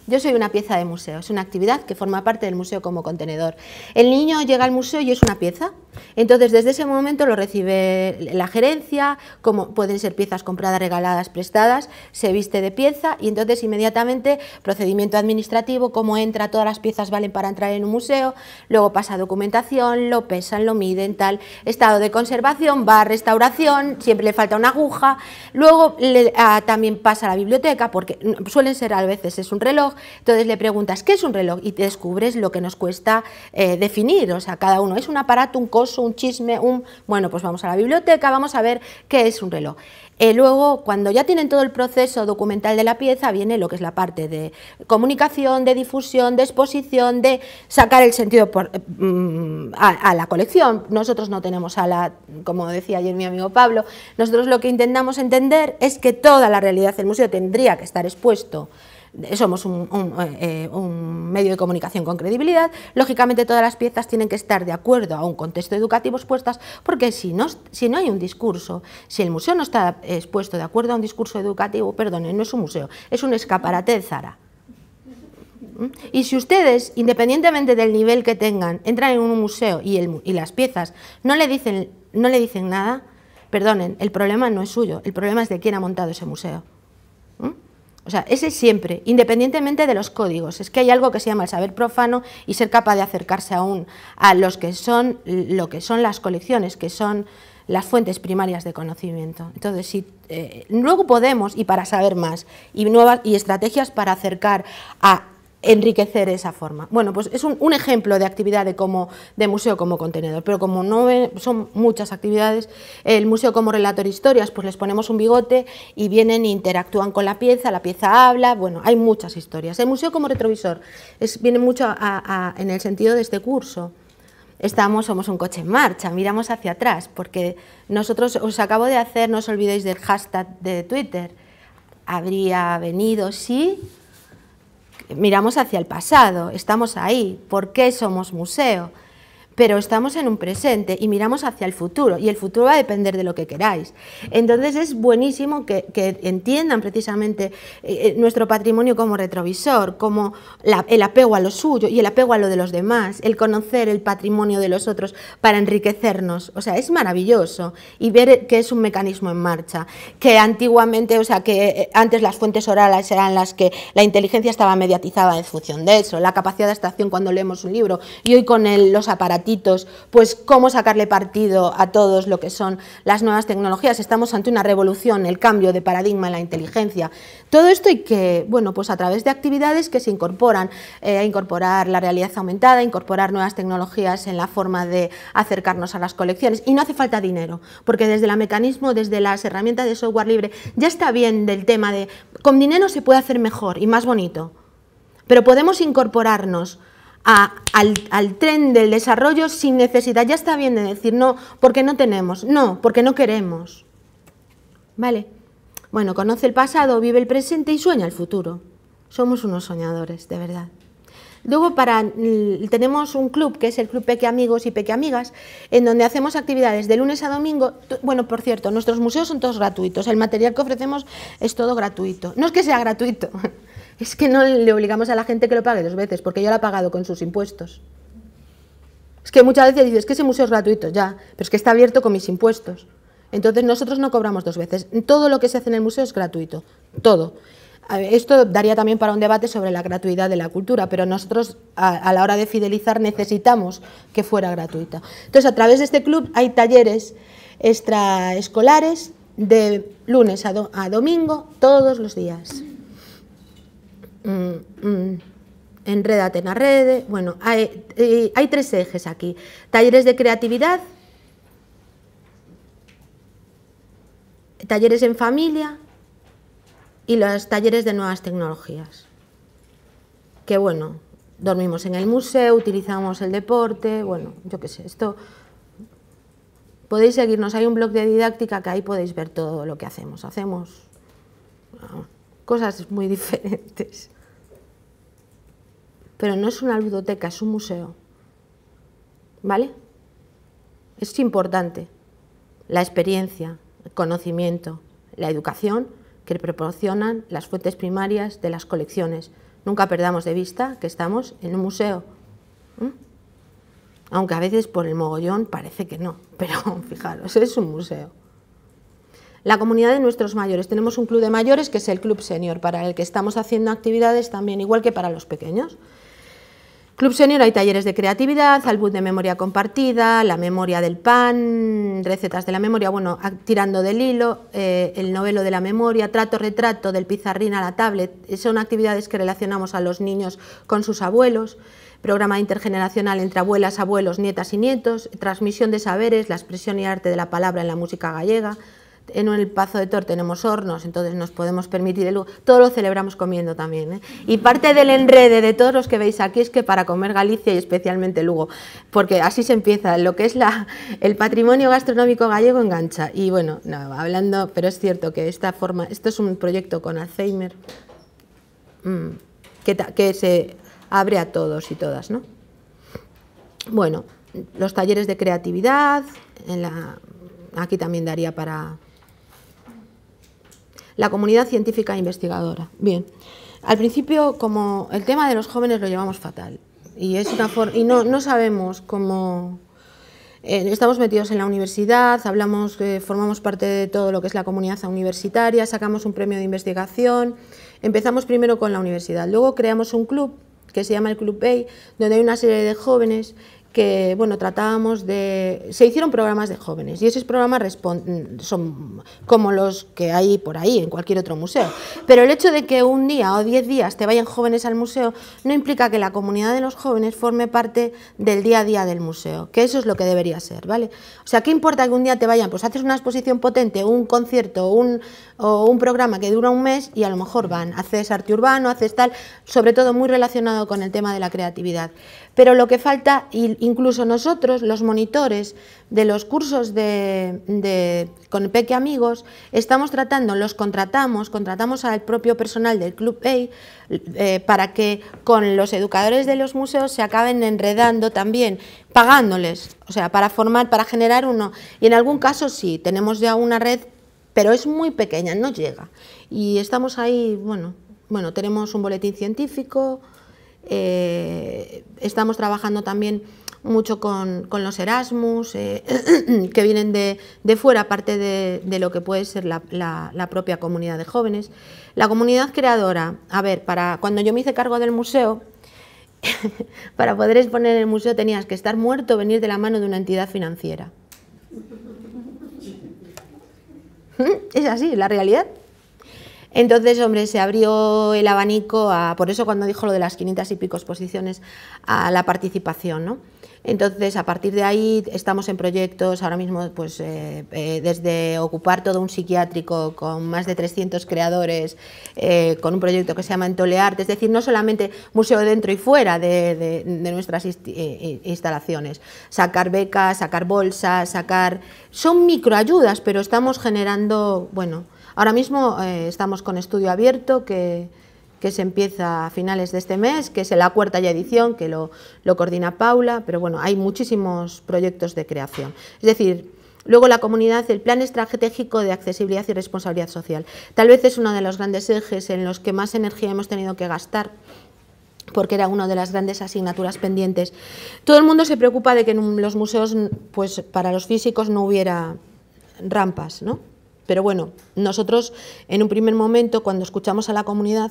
[SPEAKER 1] yo soy una pieza de museo, es una actividad que forma parte del museo como contenedor. El niño llega al museo y es una pieza, entonces, desde ese momento lo recibe la gerencia, como pueden ser piezas compradas, regaladas, prestadas, se viste de pieza y entonces inmediatamente procedimiento administrativo, cómo entra, todas las piezas valen para entrar en un museo, luego pasa documentación, lo pesan, lo miden, tal, estado de conservación, va a restauración, siempre le falta una aguja, luego ah, también pasa a la biblioteca, porque suelen ser a veces es un reloj, entonces le preguntas qué es un reloj y te descubres lo que nos cuesta eh, definir, o sea, cada uno es un aparato, un costo, un chisme, un... Bueno, pues vamos a la biblioteca, vamos a ver qué es un reloj. Eh, luego, cuando ya tienen todo el proceso documental de la pieza, viene lo que es la parte de comunicación, de difusión, de exposición, de sacar el sentido eh, mm, a, a, la colección. Nosotros no tenemos a la, como decía ayer mi amigo Pablo, nosotros lo que intentamos entender es que toda la realidad del museo tendría que estar expuesto somos eh, eh, un, medio de comunicación con credibilidad, lógicamente todas las piezas tienen que estar de acuerdo a un contexto educativo expuestas, porque si no, si no hay un discurso, si el museo no está expuesto de acuerdo a un discurso educativo, perdonen, no es un museo, es un escaparate de Zara. ¿Mm? Y si ustedes, independientemente del nivel que tengan, entran en un museo y, y las piezas no le dicen, no le dicen nada, perdonen, el problema no es suyo, el problema es de quién ha montado ese museo. O sea, ese siempre, independientemente de los códigos. Es que hay algo que se llama el saber profano y ser capaz de acercarse aún a los que son, lo que son las colecciones, que son las fuentes primarias de conocimiento. Entonces, si, eh, luego podemos, y para saber más, y, nuevas, y estrategias para acercar a enriquecer esa forma. Bueno, pues es un, ejemplo de actividad de, de museo como contenedor, pero como no son muchas actividades, el museo como relator historias, pues les ponemos un bigote y vienen e interactúan con la pieza, la pieza habla, bueno, hay muchas historias. El museo como retrovisor viene mucho en el sentido de este curso estamos, somos un coche en marcha, miramos hacia atrás, porque nosotros os acabo de hacer, no os olvidéis del hashtag de Twitter, habría venido Sí? miramos hacia el pasado, estamos ahí, ¿por qué somos museo? pero estamos en un presente y miramos hacia el futuro y el futuro va a depender de lo que queráis. Entonces es buenísimo que, entiendan precisamente eh, eh, nuestro patrimonio como retrovisor, como el apego a lo suyo y el apego a lo de los demás, el conocer el patrimonio de los otros para enriquecernos. O sea, es maravilloso y ver que es un mecanismo en marcha, que antiguamente, o sea, que eh, antes las fuentes orales eran las que la inteligencia estaba mediatizada en función de eso, la capacidad de abstracción cuando leemos un libro y hoy con los aparatos pues cómo sacarle partido a todos lo que son las nuevas tecnologías. Estamos ante una revolución, el cambio de paradigma en la inteligencia. Todo esto y que, bueno, pues a través de actividades que se incorporan, eh, incorporar la realidad aumentada, incorporar nuevas tecnologías en la forma de acercarnos a las colecciones. Y no hace falta dinero, porque desde el mecanismo, desde las herramientas de software libre, ya está bien del tema de con dinero se puede hacer mejor y más bonito, pero podemos incorporarnos al, al, tren del desarrollo sin necesidad. Ya está bien de decir no, porque no tenemos, no, porque no queremos. ¿Vale? Bueno, conoce el pasado, vive el presente y sueña el futuro. Somos unos soñadores, de verdad. Luego para, mm, tenemos un club que es el Club Peque Amigos y Peque Amigas, en donde hacemos actividades de lunes a domingo. Bueno, por cierto, nuestros museos son todos gratuitos, el material que ofrecemos es todo gratuito. No es que sea gratuito, es que no le obligamos a la gente que lo pague dos veces, porque ya lo ha pagado con sus impuestos. Es que muchas veces dices, es que ese museo es gratuito, ya, pero es que está abierto con mis impuestos. Entonces nosotros no cobramos dos veces. Todo lo que se hace en el museo es gratuito, todo. Esto daría también para un debate sobre la gratuidad de la cultura, pero nosotros a, la hora de fidelizar necesitamos que fuera gratuita. Entonces, a través de este club hay talleres extraescolares de lunes a, domingo, todos los días. Mm, mm. Enrédate en la red. Bueno, eh, hay tres ejes aquí. Talleres de creatividad, talleres en familia y los talleres de nuevas tecnologías. Que bueno, dormimos en el museo, utilizamos el deporte, bueno, yo qué sé, esto... Podéis seguirnos, hay un blog de didáctica que ahí podéis ver todo lo que hacemos. Hacemos ah, cosas muy diferentes. Pero no es una ludoteca, es un museo. ¿Vale? Es importante la experiencia, el conocimiento, la educación que proporcionan las fuentes primarias de las colecciones. Nunca perdamos de vista que estamos en un museo. ¿Mm? Aunque a veces por el mogollón parece que no, pero fijaros, es un museo. La comunidad de nuestros mayores. Tenemos un club de mayores que es el club senior, para el que estamos haciendo actividades también, igual que para los pequeños. Club Senior hay talleres de creatividad, álbum de memoria compartida, la memoria del pan, recetas de la memoria, bueno, tirando del hilo, eh, el novelo de la memoria, trato-retrato del pizarrín a la tablet, eh, son actividades que relacionamos a los niños con sus abuelos, programa intergeneracional entre abuelas, abuelos, nietas y nietos, transmisión de saberes, la expresión y arte de la palabra en la música gallega, en el Pazo de Tor tenemos hornos, entonces nos podemos permitir el lugo, Todo lo celebramos comiendo también. ¿eh? Y parte del enrede de todos los que veis aquí es que para comer Galicia y especialmente Lugo, porque así se empieza, lo que es la, el patrimonio gastronómico gallego engancha. Y bueno, hablando, pero es cierto que esta forma, esto es un proyecto con Alzheimer mm, que, se abre a todos y todas. Bueno, los talleres de creatividad, aquí también daría para la comunidad científica e investigadora. Bien, al principio como el tema de los jóvenes lo llevamos fatal y, es una y no, sabemos cómo, eh, estamos metidos en la universidad, hablamos, eh, formamos parte de todo lo que es la comunidad universitaria, sacamos un premio de investigación, empezamos primero con la universidad, luego creamos un club que se llama el Club Bay, donde hay una serie de jóvenes que bueno, tratábamos de... Se hicieron programas de jóvenes y esos programas son como los que hay por ahí en cualquier otro museo. Pero el hecho de que un día o diez días te vayan jóvenes al museo no implica que la comunidad de los jóvenes forme parte del día a día del museo, que eso es lo que debería ser, ¿vale? O sea, ¿qué importa que un día te vayan? Pues haces una exposición potente, un concierto un, o un programa que dura un mes y a lo mejor van, haces arte urbano, haces tal, sobre todo muy relacionado con el tema de la creatividad. Pero lo que falta, incluso nosotros, los monitores de los cursos de, de con peque Amigos, estamos tratando, los contratamos, contratamos al propio personal del Club EI eh, para que con los educadores de los museos se acaben enredando también, pagándoles, o sea, para formar, para generar uno. Y en algún caso sí, tenemos ya una red, pero es muy pequeña, no llega. Y estamos ahí, bueno, bueno tenemos un boletín científico, eh, estamos trabajando también mucho con, los Erasmus, eh, que vienen de, fuera, aparte de, lo que puede ser la, propia comunidad de jóvenes. La comunidad creadora, a ver, para, cuando yo me hice cargo del museo, para poder exponer el museo tenías que estar muerto o venir de la mano de una entidad financiera. Es así, la realidad. Entonces, hombre, se abrió el abanico, a, por eso cuando dijo lo de las 500 y pico exposiciones, a la participación, ¿no? Entonces, a partir de ahí estamos en proyectos ahora mismo, pues eh, eh, desde ocupar todo un psiquiátrico con más de 300 creadores, eh, con un proyecto que se llama Entolearte, es decir, no solamente museo dentro y fuera de, nuestras instalaciones, sacar becas, sacar bolsas, sacar... Son microayudas, pero estamos generando, bueno, Ahora mismo eh, estamos con estudio abierto que, se empieza a finales de este mes, que es la cuarta edición, que lo, lo coordina Paula, pero bueno, hay muchísimos proyectos de creación. Es decir, Luego la comunidad, el plan estratégico de accesibilidad y responsabilidad social. Tal vez es uno de los grandes ejes en los que más energía hemos tenido que gastar porque era una de las grandes asignaturas pendientes. Todo el mundo se preocupa de que en los museos, pues para los físicos no hubiera rampas, ¿no? Pero bueno, nosotros en un primer momento, cuando escuchamos a la comunidad,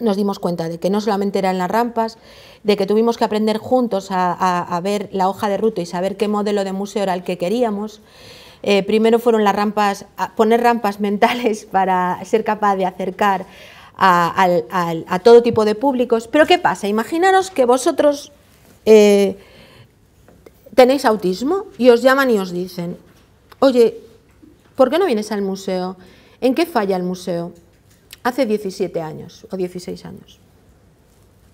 [SPEAKER 1] nos dimos cuenta de que no solamente eran las rampas, de que tuvimos que aprender juntos a, ver la hoja de ruta y saber qué modelo de museo era el que queríamos. Eh, primero fueron las rampas, poner rampas mentales para ser capaz de acercar a, todo tipo de públicos. Pero ¿qué pasa? Imaginaros que vosotros eh, tenéis autismo y os llaman y os dicen, oye, ¿Por qué no vienes al museo? ¿En qué falla el museo? Hace 17 años o 16 años.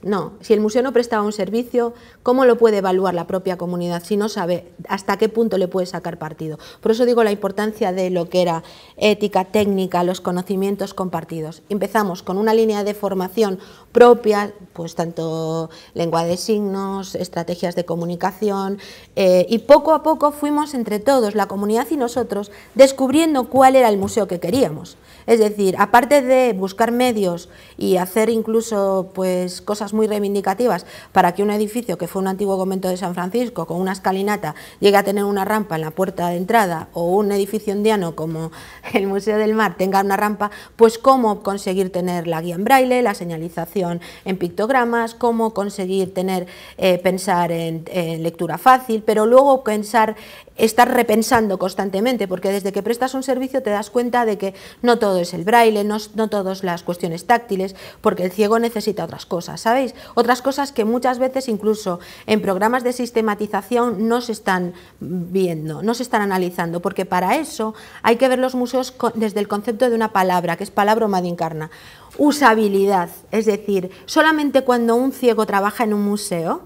[SPEAKER 1] No, si el museo no prestaba un servicio, ¿cómo lo puede evaluar la propia comunidad si no sabe hasta qué punto le puede sacar partido? Por eso digo la importancia de lo que era ética, técnica, los conocimientos compartidos. Empezamos con una línea de formación propia, pues tanto lengua de signos, estrategias de comunicación, eh, y poco a poco fuimos entre todos, la comunidad y nosotros, descubriendo cuál era el museo que queríamos. Es decir, aparte de buscar medios y hacer incluso pues, cosas muy reivindicativas para que un edificio que fue un antiguo convento de San Francisco con una escalinata llegue a tener una rampa en la puerta de entrada o un edificio indiano como el Museo del Mar tenga una rampa, pues cómo conseguir tener la guía en braille, la señalización en pictogramas, cómo conseguir tener, eh, pensar en lectura fácil, pero luego pensar estar repensando constantemente, porque desde que prestas un servicio te das cuenta de que no todo es el braille, no, no todas las cuestiones táctiles, porque el ciego necesita otras cosas, ¿sabéis? Otras cosas que muchas veces incluso en programas de sistematización no se están viendo, no se están analizando, porque para eso hay que ver los museos desde el concepto de una palabra, que es palabra o incarna. Usabilidad, es decir, solamente cuando un ciego trabaja en un museo,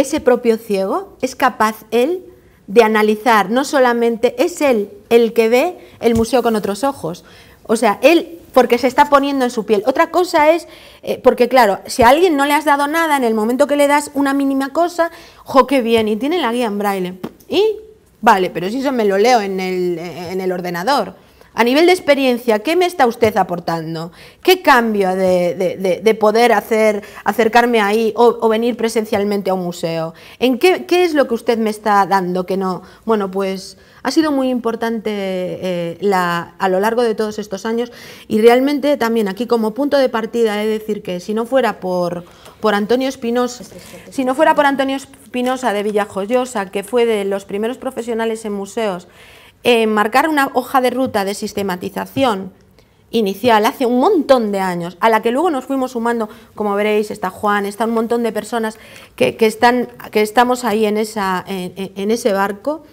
[SPEAKER 1] ese propio ciego? ¿Es capaz él de analizar? No solamente es él el que ve el museo con otros ojos. O sea, él porque se está poniendo en su piel. Otra cosa es, eh, porque claro, si a alguien no le has dado nada, en el momento que le das una mínima cosa, jo, qué bien, y tiene la guía en braille. Y, vale, pero si eso me lo leo en el, en el ordenador. A nivel de experiencia, ¿qué me está usted aportando? ¿Qué cambio de, poder hacer, acercarme ahí o, venir presencialmente a un museo? ¿En qué, es lo que usted me está dando que no? Bueno, pues ha sido muy importante eh, a lo largo de todos estos años y realmente también aquí como punto de partida he de decir que si no fuera por, por Antonio Espinosa, si no fuera por Antonio Espinosa de Villajoyosa, que fue de los primeros profesionales en museos, marcar una hoja de ruta de sistematización inicial hace un montón de años, a la que luego nos fuimos sumando, como veréis, está Juan, está un montón de personas que, están, que estamos ahí en, ese barco,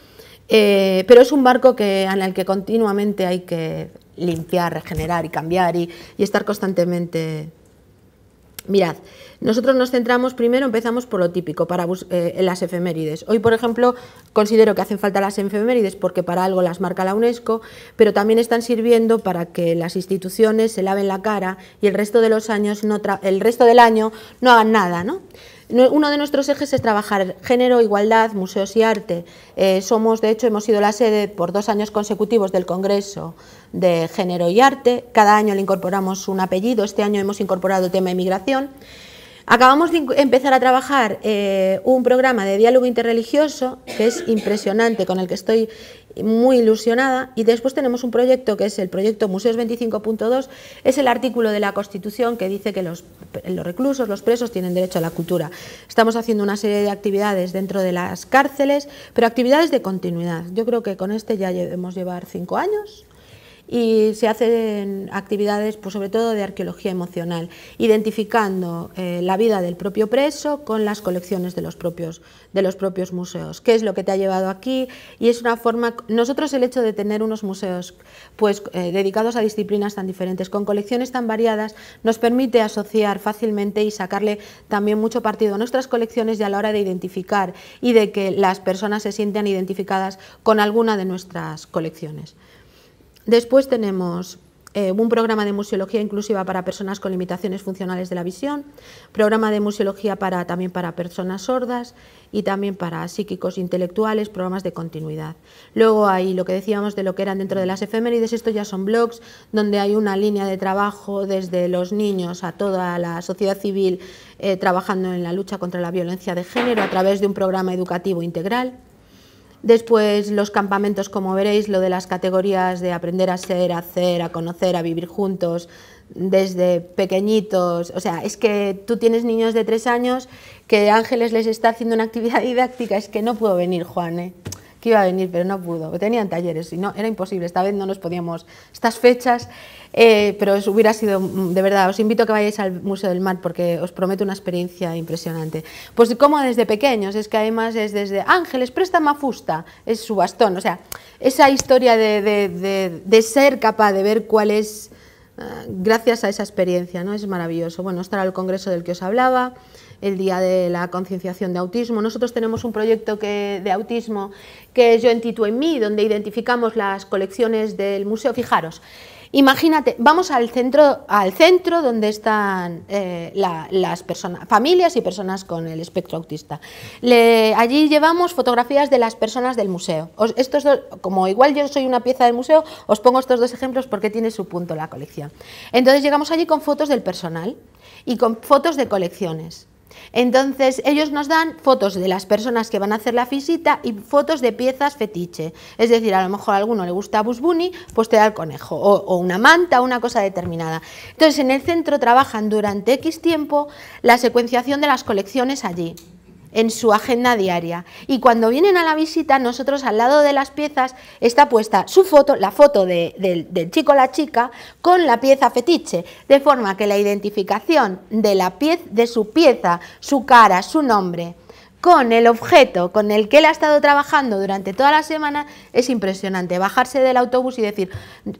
[SPEAKER 1] eh, pero es un barco que, en el que continuamente hay que limpiar, regenerar y cambiar y, y estar constantemente... Mirad, nosotros nos centramos primero, empezamos por lo típico, para eh, las efemérides. Hoy, por ejemplo, considero que hacen falta las efemérides porque para algo las marca la UNESCO, pero también están sirviendo para que las instituciones se laven la cara y el resto de los años no el resto del año no hagan nada, ¿no? Uno de nuestros ejes es trabajar género, igualdad, museos y arte. Eh, somos, de hecho, hemos sido la sede por dos años consecutivos del Congreso de Género y Arte. Cada año le incorporamos un apellido. Este año hemos incorporado el tema de migración. Acabamos de empezar a trabajar eh, un programa de diálogo interreligioso que es impresionante, con el que estoy muy ilusionada. Y después tenemos un proyecto que es el proyecto Museos 25.2, es el artículo de la Constitución que dice que los, los, reclusos, los presos tienen derecho a la cultura. Estamos haciendo una serie de actividades dentro de las cárceles, pero actividades de continuidad. Yo creo que con este ya debemos llevar cinco años y se hacen actividades pues, sobre todo de arqueología emocional, identificando eh, la vida del propio preso con las colecciones de los, propios, museos, qué es lo que te ha llevado aquí y es una forma, nosotros el hecho de tener unos museos pues, eh, dedicados a disciplinas tan diferentes, con colecciones tan variadas, nos permite asociar fácilmente y sacarle también mucho partido a nuestras colecciones y a la hora de identificar y de que las personas se sientan identificadas con alguna de nuestras colecciones. Después tenemos eh, un programa de museología inclusiva para personas con limitaciones funcionales de la visión, programa de museología también para personas sordas y también para psíquicos intelectuales, programas de continuidad. Luego hay lo que decíamos de lo que eran dentro de las efemérides, esto ya son blogs donde hay una línea de trabajo desde los niños a toda la sociedad civil eh, trabajando en la lucha contra la violencia de género a través de un programa educativo integral. Después los campamentos, como veréis, lo de las categorías de aprender a ser, a hacer, a conocer, a vivir juntos, desde pequeñitos. O sea, es que tú tienes niños de tres años que Ángeles les está haciendo una actividad didáctica, es que no puedo venir, Juan. ¿eh? que iba a venir, pero no pudo, tenían talleres y no, era imposible, esta vez no nos podíamos, estas fechas, eh, pero hubiera sido, mm, de verdad, os invito a que vayáis al Museo del Mar porque os prometo una experiencia impresionante. Pues como desde pequeños, es que además es desde Ángeles, presta mafusta, es su bastón, o sea, esa historia de, de, de, de ser capaz de ver cuál es eh, gracias a esa experiencia, ¿no? Es maravilloso. Bueno, estar el congreso del que os hablaba, el Día de la Concienciación de Autismo. Nosotros tenemos un proyecto de autismo que es Yo en en mí, donde identificamos las colecciones del museo. Fijaros, imagínate, vamos al centro, al centro donde están eh, las personas, familias y personas con el espectro autista. allí llevamos fotografías de las personas del museo. estos como igual yo soy una pieza del museo, os pongo estos dos ejemplos porque tiene su punto la colección. Entonces llegamos allí con fotos del personal y con fotos de colecciones. Entonces ellos nos dan fotos de las personas que van a hacer la visita y fotos de piezas fetiche. Es decir, a lo mejor a alguno le gusta Busbuni, pues te da el conejo, o, o, una manta, o una cosa determinada. Entonces en el centro trabajan durante X tiempo la secuenciación de las colecciones allí en su agenda diaria. Y cuando vienen a la visita, nosotros al lado de las piezas está puesta su foto, la foto del chico o la chica, con la pieza fetiche, de forma que la identificación de, la pieza, de su pieza, su cara, su nombre, con el objeto con el que él ha estado trabajando durante toda la semana es impresionante. Bajarse del autobús y decir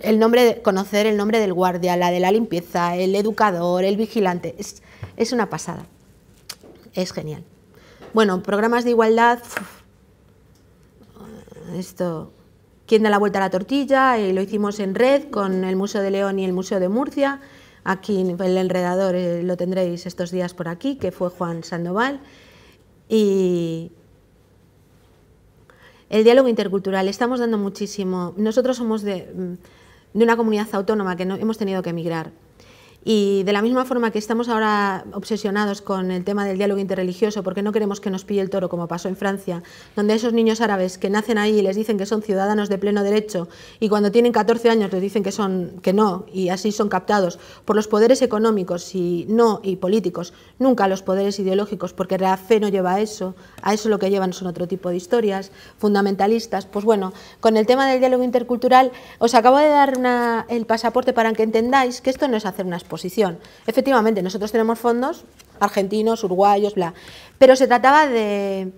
[SPEAKER 1] el nombre, conocer el nombre del guardia, la de la limpieza, el educador, el vigilante, es una pasada. Es genial. Bueno, programas de igualdad. Esto. ¿Quién da la vuelta a la tortilla? Y eh, lo hicimos en red con el Museo de León y el Museo de Murcia. Aquí el enredador eh, lo tendréis estos días por aquí, que fue Juan Sandoval. Y el diálogo intercultural, estamos dando muchísimo. Nosotros somos mm, de, una comunidad autónoma que no, hemos tenido que emigrar. Y de la misma forma que estamos ahora obsesionados con el tema del diálogo interreligioso, porque no queremos que nos pille el toro, como pasó en Francia, donde esos niños árabes que nacen ahí y les dicen que son ciudadanos de pleno derecho, y cuando tienen 14 años les dicen que, son, que no, y así son captados por los poderes económicos y no y políticos, nunca los poderes ideológicos, porque la fe no lleva a eso, a eso lo que llevan son otro tipo de historias fundamentalistas. Pues bueno, con el tema del diálogo intercultural os acabo de dar el pasaporte para que entendáis que esto no es hacer una exposición Efectivamente, nosotros tenemos fondos argentinos, uruguayos, bla. Pero se trataba de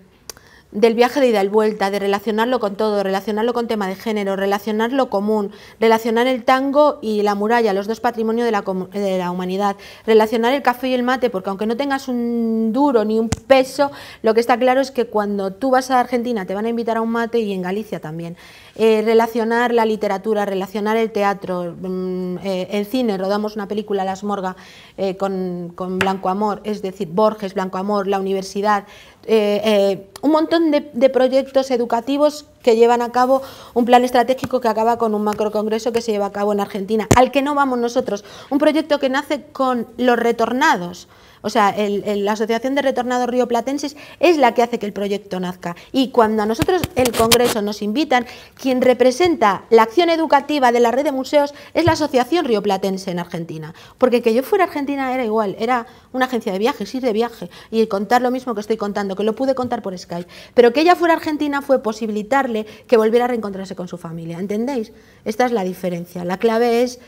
[SPEAKER 1] del viaje de ida y vuelta, de relacionarlo con todo, relacionarlo con tema de género, relacionar lo común, relacionar el tango y la muralla, los dos patrimonios de la, humanidad, relacionar el café y el mate, porque aunque no tengas un duro ni un peso, lo que está claro es que cuando tú vas a Argentina te van a invitar a un mate y en Galicia también. Eh, relacionar la literatura, relacionar el teatro, mm, eh, en cine rodamos una película, Las Morgas, eh, con Blanco Amor, es decir, Borges, Blanco Amor, la universidad, eh, eh, un montón de, de, proyectos educativos que llevan a cabo un plan estratégico que acaba con un macrocongreso que se lleva a cabo en Argentina, al que no vamos nosotros, un proyecto que nace con los retornados, o sea, el, la Asociación de Retornados Rioplatenses es la que hace que el proyecto nazca. Y cuando a nosotros el Congreso nos invitan, quien representa la acción educativa de la red de museos es la Asociación Rioplatense en Argentina. Porque que yo fuera argentina era igual, era una agencia de viajes, ir de viaje y contar lo mismo que estoy contando, que lo pude contar por Skype. Pero que ella fuera argentina fue posibilitarle que volviera a reencontrarse con su familia. ¿Entendéis? Esta es la diferencia. La clave es,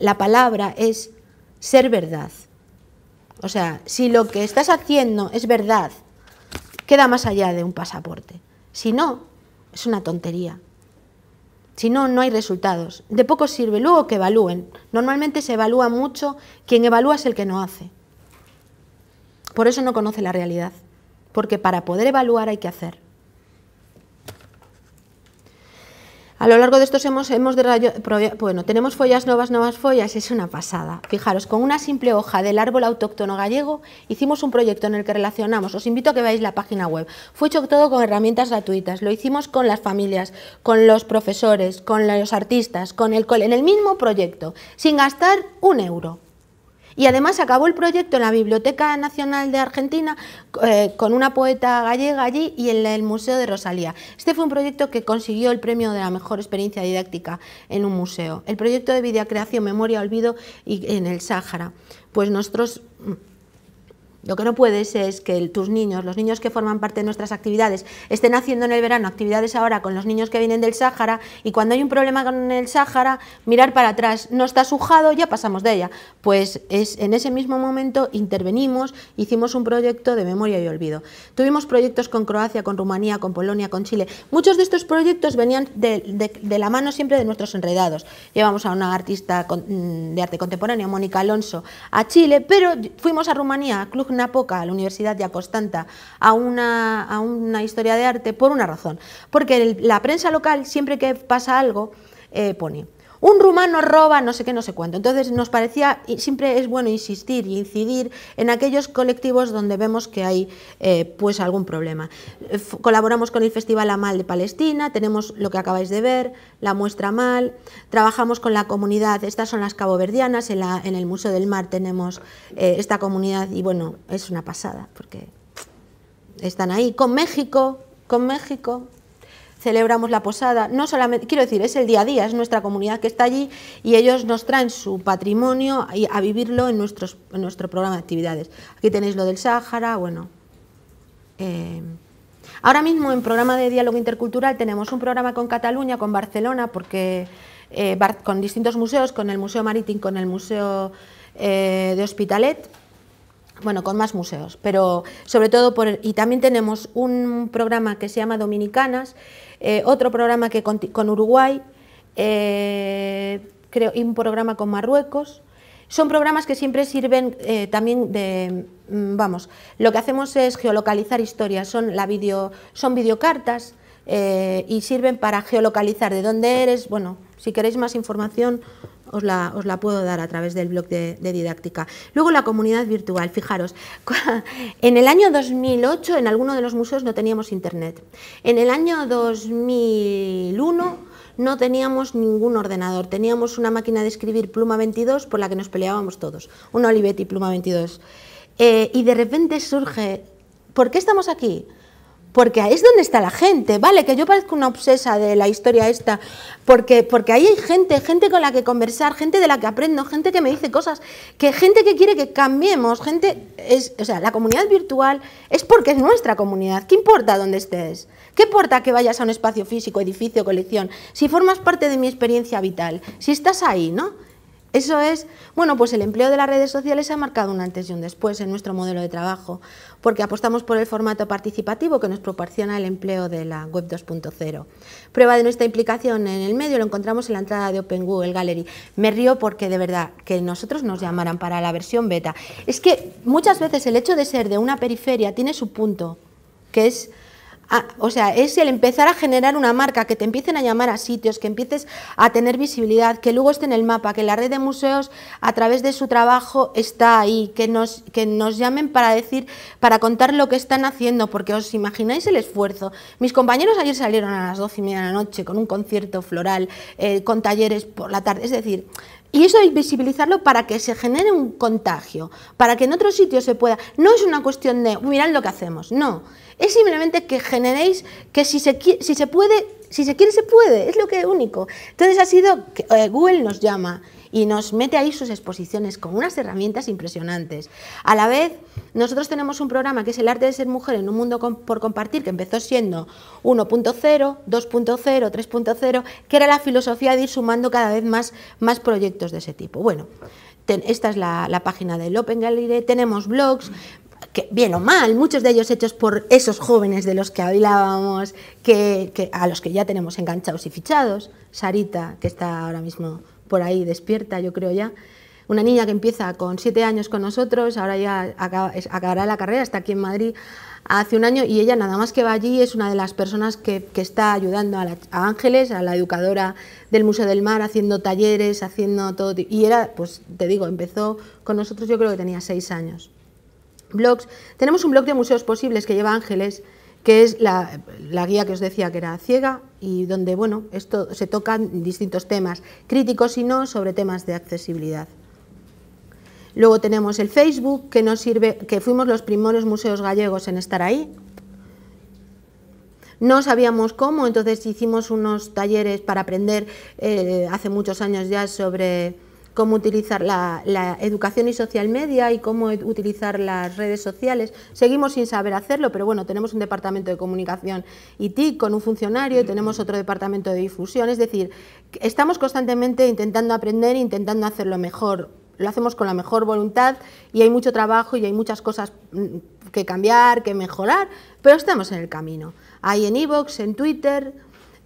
[SPEAKER 1] la palabra es ser verdad. O sea, si lo que estás haciendo es verdad, queda más allá de un pasaporte. Si no, es una tontería. Si no, no hay resultados. De poco sirve. Luego que evalúen. Normalmente se evalúa mucho. Quien evalúa es el que no hace. Por eso no conoce la realidad. Porque para poder evaluar hay que hacer. A lo largo de estos hemos, hemos bueno, tenemos follas nuevas, nuevas follas, es una pasada. Fijaros, con una simple hoja del árbol autóctono gallego hicimos un proyecto en el que relacionamos, os invito a que veáis la página web. Fue hecho todo con herramientas gratuitas, lo hicimos con las familias, con los profesores, con los artistas, con el en el mismo proyecto, sin gastar un euro. Y además acabó el proyecto en la Biblioteca Nacional de Argentina eh, con una poeta gallega allí y en el Museo de Rosalía. Este fue un proyecto que consiguió el premio de la mejor experiencia didáctica en un museo. El proyecto de videocreación Memoria Olvido y en el Sáhara. Pues nosotros lo que no puedes es que tus niños, los niños que forman parte de nuestras actividades, estén haciendo en el verano actividades ahora con los niños que vienen del Sáhara y cuando hay un problema con el Sáhara, mirar para atrás, no está sujado, ya pasamos de ella. Pues es, en ese mismo momento intervenimos, hicimos un proyecto de memoria y olvido. Tuvimos proyectos con Croacia, con Rumanía, con Polonia, con Chile. Muchos de estos proyectos venían de, la mano siempre de nuestros enredados. Llevamos a una artista mm, de arte contemporáneo, Mónica Alonso, a Chile, pero fuimos a Rumanía, a club una poca a la Universidad de Acostanta a una, a una historia de arte por una razón, porque la prensa local siempre que pasa algo eh, pone un rumano roba no sé qué, no sé cuánto. Entonces nos parecía, y siempre es bueno insistir y incidir en aquellos colectivos donde vemos que hay eh, pues algún problema. colaboramos con el Festival Amal de Palestina, tenemos lo que acabáis de ver, la muestra Amal, trabajamos con la comunidad, estas son las caboverdianas, en, en el Museo del Mar tenemos eh, esta comunidad y bueno, es una pasada porque están ahí con México, con México, celebramos la posada, no solamente, quiero decir, es el día a día, es nuestra comunidad que está allí y ellos nos traen su patrimonio a vivirlo en, nuestros, nuestro programa de actividades. Aquí tenéis lo del Sáhara, bueno. Eh, ahora mismo en programa de diálogo intercultural tenemos un programa con Cataluña, con Barcelona, porque eh, con distintos museos, con el Museo Marítimo, con el Museo eh, de Hospitalet, bueno, con más museos, pero sobre todo por... Y también tenemos un programa que se llama Dominicanas, eh, otro programa que con, Uruguay, eh, creo, y un programa con Marruecos. Son programas que siempre sirven eh, también de, mm, vamos, lo que hacemos es geolocalizar historias, son, la video, son videocartas y sirven para geolocalizar de dónde eres, bueno, si queréis más información os la, os la puedo dar a través del blog de, didáctica. Luego la comunidad virtual, fijaros, en el año 2008 en alguno de los museos no teníamos internet, en el año 2001 no teníamos ningún ordenador, teníamos una máquina de escribir pluma 22 por la que nos peleábamos todos, una Olivetti pluma 22. Eh, y de repente surge, ¿por qué estamos aquí? Porque ahí es donde está la gente, ¿vale? Que yo parezco una obsesa de la historia esta, porque, porque ahí hay gente, gente con la que conversar, gente de la que aprendo, gente que me dice cosas, que gente que quiere que cambiemos, gente... Es, o sea, la comunidad virtual es porque es nuestra comunidad. ¿Qué importa dónde estés? ¿Qué importa que vayas a un espacio físico, edificio, colección? Si formas parte de mi experiencia vital, si estás ahí, ¿no? Eso es, bueno, pues el empleo de las redes sociales ha marcado un antes y un después en nuestro modelo de trabajo, porque apostamos por el formato participativo que nos proporciona el empleo de la web 2.0. Prueba de nuestra implicación en el medio lo encontramos en la entrada de Open Google Gallery. Me río porque de verdad que nosotros nos llamaran para la versión beta. Es que muchas veces el hecho de ser de una periferia tiene su punto, que es Ah, o sea, es el empezar a generar una marca, que te empiecen a llamar a sitios, que empieces a tener visibilidad, que luego esté en el mapa, que la red de museos a través de su trabajo está ahí, que nos, que nos llamen para decir, para contar lo que están haciendo, porque os imagináis el esfuerzo. Mis compañeros ayer salieron a las doce y media de la noche con un concierto floral, eh, con talleres por la tarde, es decir, y eso es visibilizarlo para que se genere un contagio, para que en otros sitios se pueda. No es una cuestión de, mirad lo que hacemos, no. Es simplemente que generéis que si se, si se puede, si se quiere, se puede. Es lo que es único. Entonces ha sido que eh, Google nos llama y nos mete ahí sus exposiciones con unas herramientas impresionantes. A la vez, nosotros tenemos un programa que es el arte de ser mujer en un mundo por compartir, que empezó siendo 1.0, 2.0, 3.0, que era la filosofía de ir sumando cada vez más, más proyectos de ese tipo. Bueno, esta es la, la página del Open Gallery, tenemos blogs, bien o mal, muchos de ellos hechos por esos jóvenes de los que hablábamos, que, a los que ya tenemos enganchados y fichados, Sarita, que está ahora mismo por ahí despierta, yo creo ya, una niña que empieza con siete años con nosotros, ahora ya acabará la carrera, está aquí en Madrid hace un año y ella nada más que va allí es una de las personas que, está ayudando a, a, Ángeles, a la educadora del Museo del Mar, haciendo talleres, haciendo todo. Y era, pues te digo, empezó con nosotros yo creo que tenía seis años. Blogs. Tenemos un blog de museos posibles que lleva Ángeles, que es la, guía que os decía que era ciega y donde bueno, esto se tocan distintos temas, críticos y no, sobre temas de accesibilidad. Luego tenemos el Facebook, que nos sirve, que fuimos los primeros museos gallegos en estar ahí. No sabíamos cómo, entonces hicimos unos talleres para aprender eh, hace muchos años ya sobre cómo utilizar la, educación y social media y cómo utilizar las redes sociales. Seguimos sin saber hacerlo, pero bueno, tenemos un departamento de comunicación y TIC con un funcionario, y tenemos otro departamento de difusión, es decir, estamos constantemente intentando aprender, intentando hacerlo mejor. Lo hacemos con la mejor voluntad y hay mucho trabajo y hay muchas cosas mm, que cambiar, que mejorar, pero estamos en el camino. Hay en Evox, en Twitter.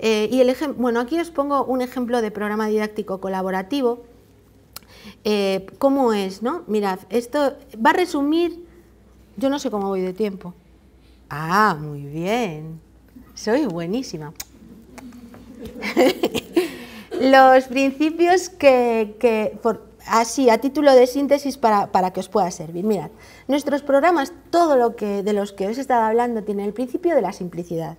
[SPEAKER 1] Eh, y el bueno, aquí os pongo un ejemplo de programa didáctico colaborativo eh, cómo es, ¿no? Mirad, esto va a resumir, yo no sé cómo voy de tiempo. Ah, muy bien, soy buenísima. Los principios que, así, a título de síntesis para, para, que os pueda servir. Mirad, nuestros programas, todo lo que de los que os he estado hablando, tiene el principio de la simplicidad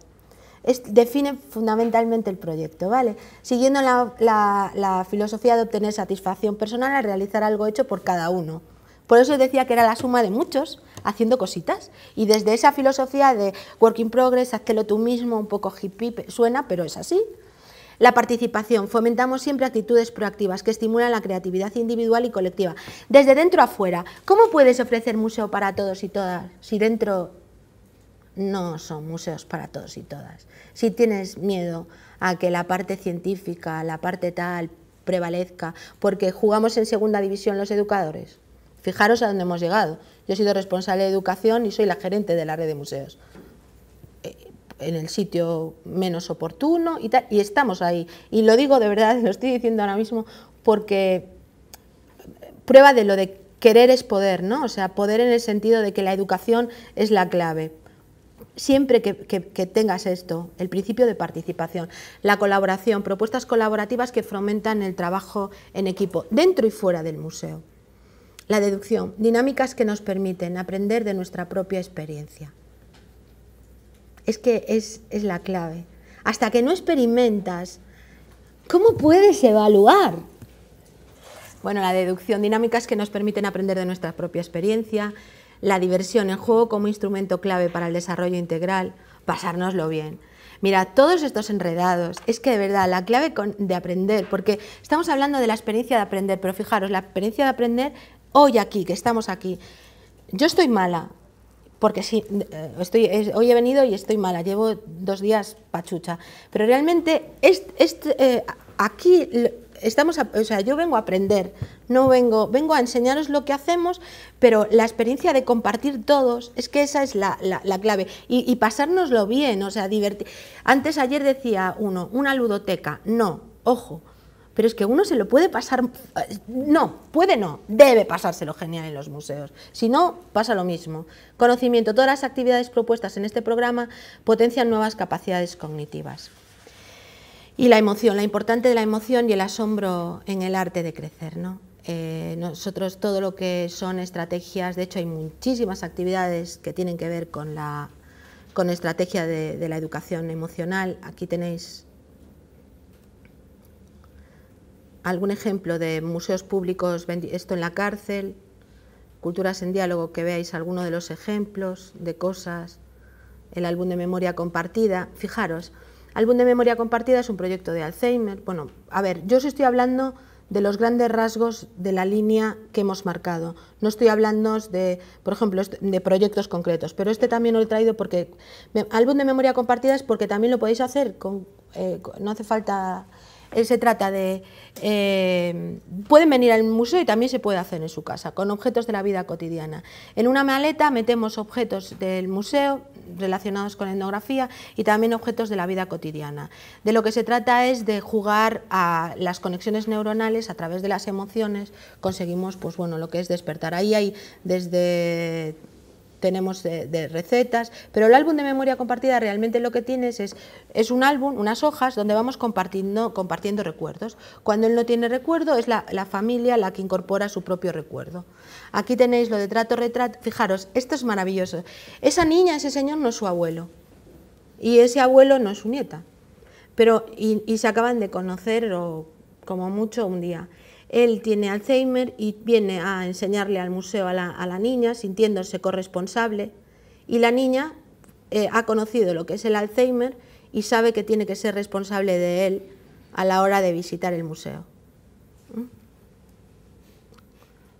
[SPEAKER 1] define fundamentalmente el proyecto, ¿vale? Siguiendo la, filosofía de obtener satisfacción personal al realizar algo hecho por cada uno. Por eso decía que era la suma de muchos haciendo cositas. Y desde esa filosofía de work in progress, hazlo tú mismo, un poco hippie, suena, pero es así. La participación. Fomentamos siempre actitudes proactivas que estimulan la creatividad individual y colectiva. Desde dentro a fuera. ¿Cómo puedes ofrecer museo para todos y todas si dentro no son museos para todos y todas. Si tienes miedo a que la parte científica, la parte tal, prevalezca, porque jugamos en segunda división los educadores, fijaros a dónde hemos llegado. Yo he sido responsable de educación y soy la gerente de la red de museos eh, en el sitio menos oportuno y y estamos ahí. Y lo digo de verdad, lo estoy diciendo ahora mismo, porque eh, prueba de lo de querer es poder, ¿no? O sea, poder en el sentido de que la educación es la clave siempre que, tengas esto, el principio de participación, la colaboración, propuestas colaborativas que fomentan el trabajo en equipo, dentro y fuera del museo. La deducción, dinámicas que nos permiten aprender de nuestra propia experiencia. Es que es, es la clave. Hasta que no experimentas, ¿cómo puedes evaluar? Bueno, la deducción, dinámicas que nos permiten aprender de nuestra propia experiencia, la diversión, en juego como instrumento clave para el desarrollo integral, pasárnoslo bien. Mira, todos estos enredados, es que de verdad la clave de aprender, porque estamos hablando de la experiencia de aprender, pero fijaros, la experiencia de aprender hoy aquí, que estamos aquí. Yo estoy mala, porque sí, eh, estoy, hoy he venido y estoy mala, llevo dos días pachucha, pero realmente eh, aquí estamos, o sea, yo vengo a aprender, no vengo, vengo a enseñaros lo que hacemos, pero la experiencia de compartir todos, es que esa es la, clave, y, pasárnoslo bien, o sea, divertir. Antes ayer decía uno, una ludoteca, no, ojo, pero es que uno se lo puede pasar, eh, no, puede no, debe pasárselo genial en los museos, si no, pasa lo mismo. Conocimiento, todas las actividades propuestas en este programa potencian nuevas capacidades cognitivas. Y la emoción, la importante de la emoción y el asombro en el arte de crecer. ¿no? Eh, nosotros todo lo que son estrategias, de hecho hay muchísimas actividades que tienen que ver con la con estrategia de, de la educación emocional. Aquí tenéis algún ejemplo de museos públicos, esto en la cárcel, Culturas en Diálogo, que veáis alguno de los ejemplos de cosas, el álbum de memoria compartida. Fijaros, Álbum de memoria compartida es un proyecto de Alzheimer. Bueno, a ver, yo os estoy hablando de los grandes rasgos de la línea que hemos marcado. No estoy hablando de, por ejemplo, este, de proyectos concretos, pero este también lo he traído porque álbum de memoria compartida es porque también lo podéis hacer, con, eh, no hace falta, eh, se trata de, eh, pueden venir al museo y también se puede hacer en su casa, con objetos de la vida cotidiana. En una maleta metemos objetos del museo, relacionados con etnografía y también objetos de la vida cotidiana. De lo que se trata es de jugar a las conexiones neuronales a través de las emociones, conseguimos pues bueno, lo que es despertar. Ahí hay desde tenemos de, recetas, pero el álbum de memoria compartida realmente lo que tienes es, es un álbum, unas hojas donde vamos compartiendo, compartiendo recuerdos. Cuando él no tiene recuerdo es la, la familia la que incorpora su propio recuerdo. Aquí tenéis lo de trato, retrato, fijaros, esto es maravilloso. Esa niña, ese señor no es su abuelo y ese abuelo no es su nieta, pero y, y se acaban de conocer o como mucho un día. Él tiene Alzheimer y viene a enseñarle al museo a la, niña, sintiéndose corresponsable. Y la niña eh, ha conocido lo que es el Alzheimer y sabe que tiene que ser responsable de él a la hora de visitar el museo. ¿Mm?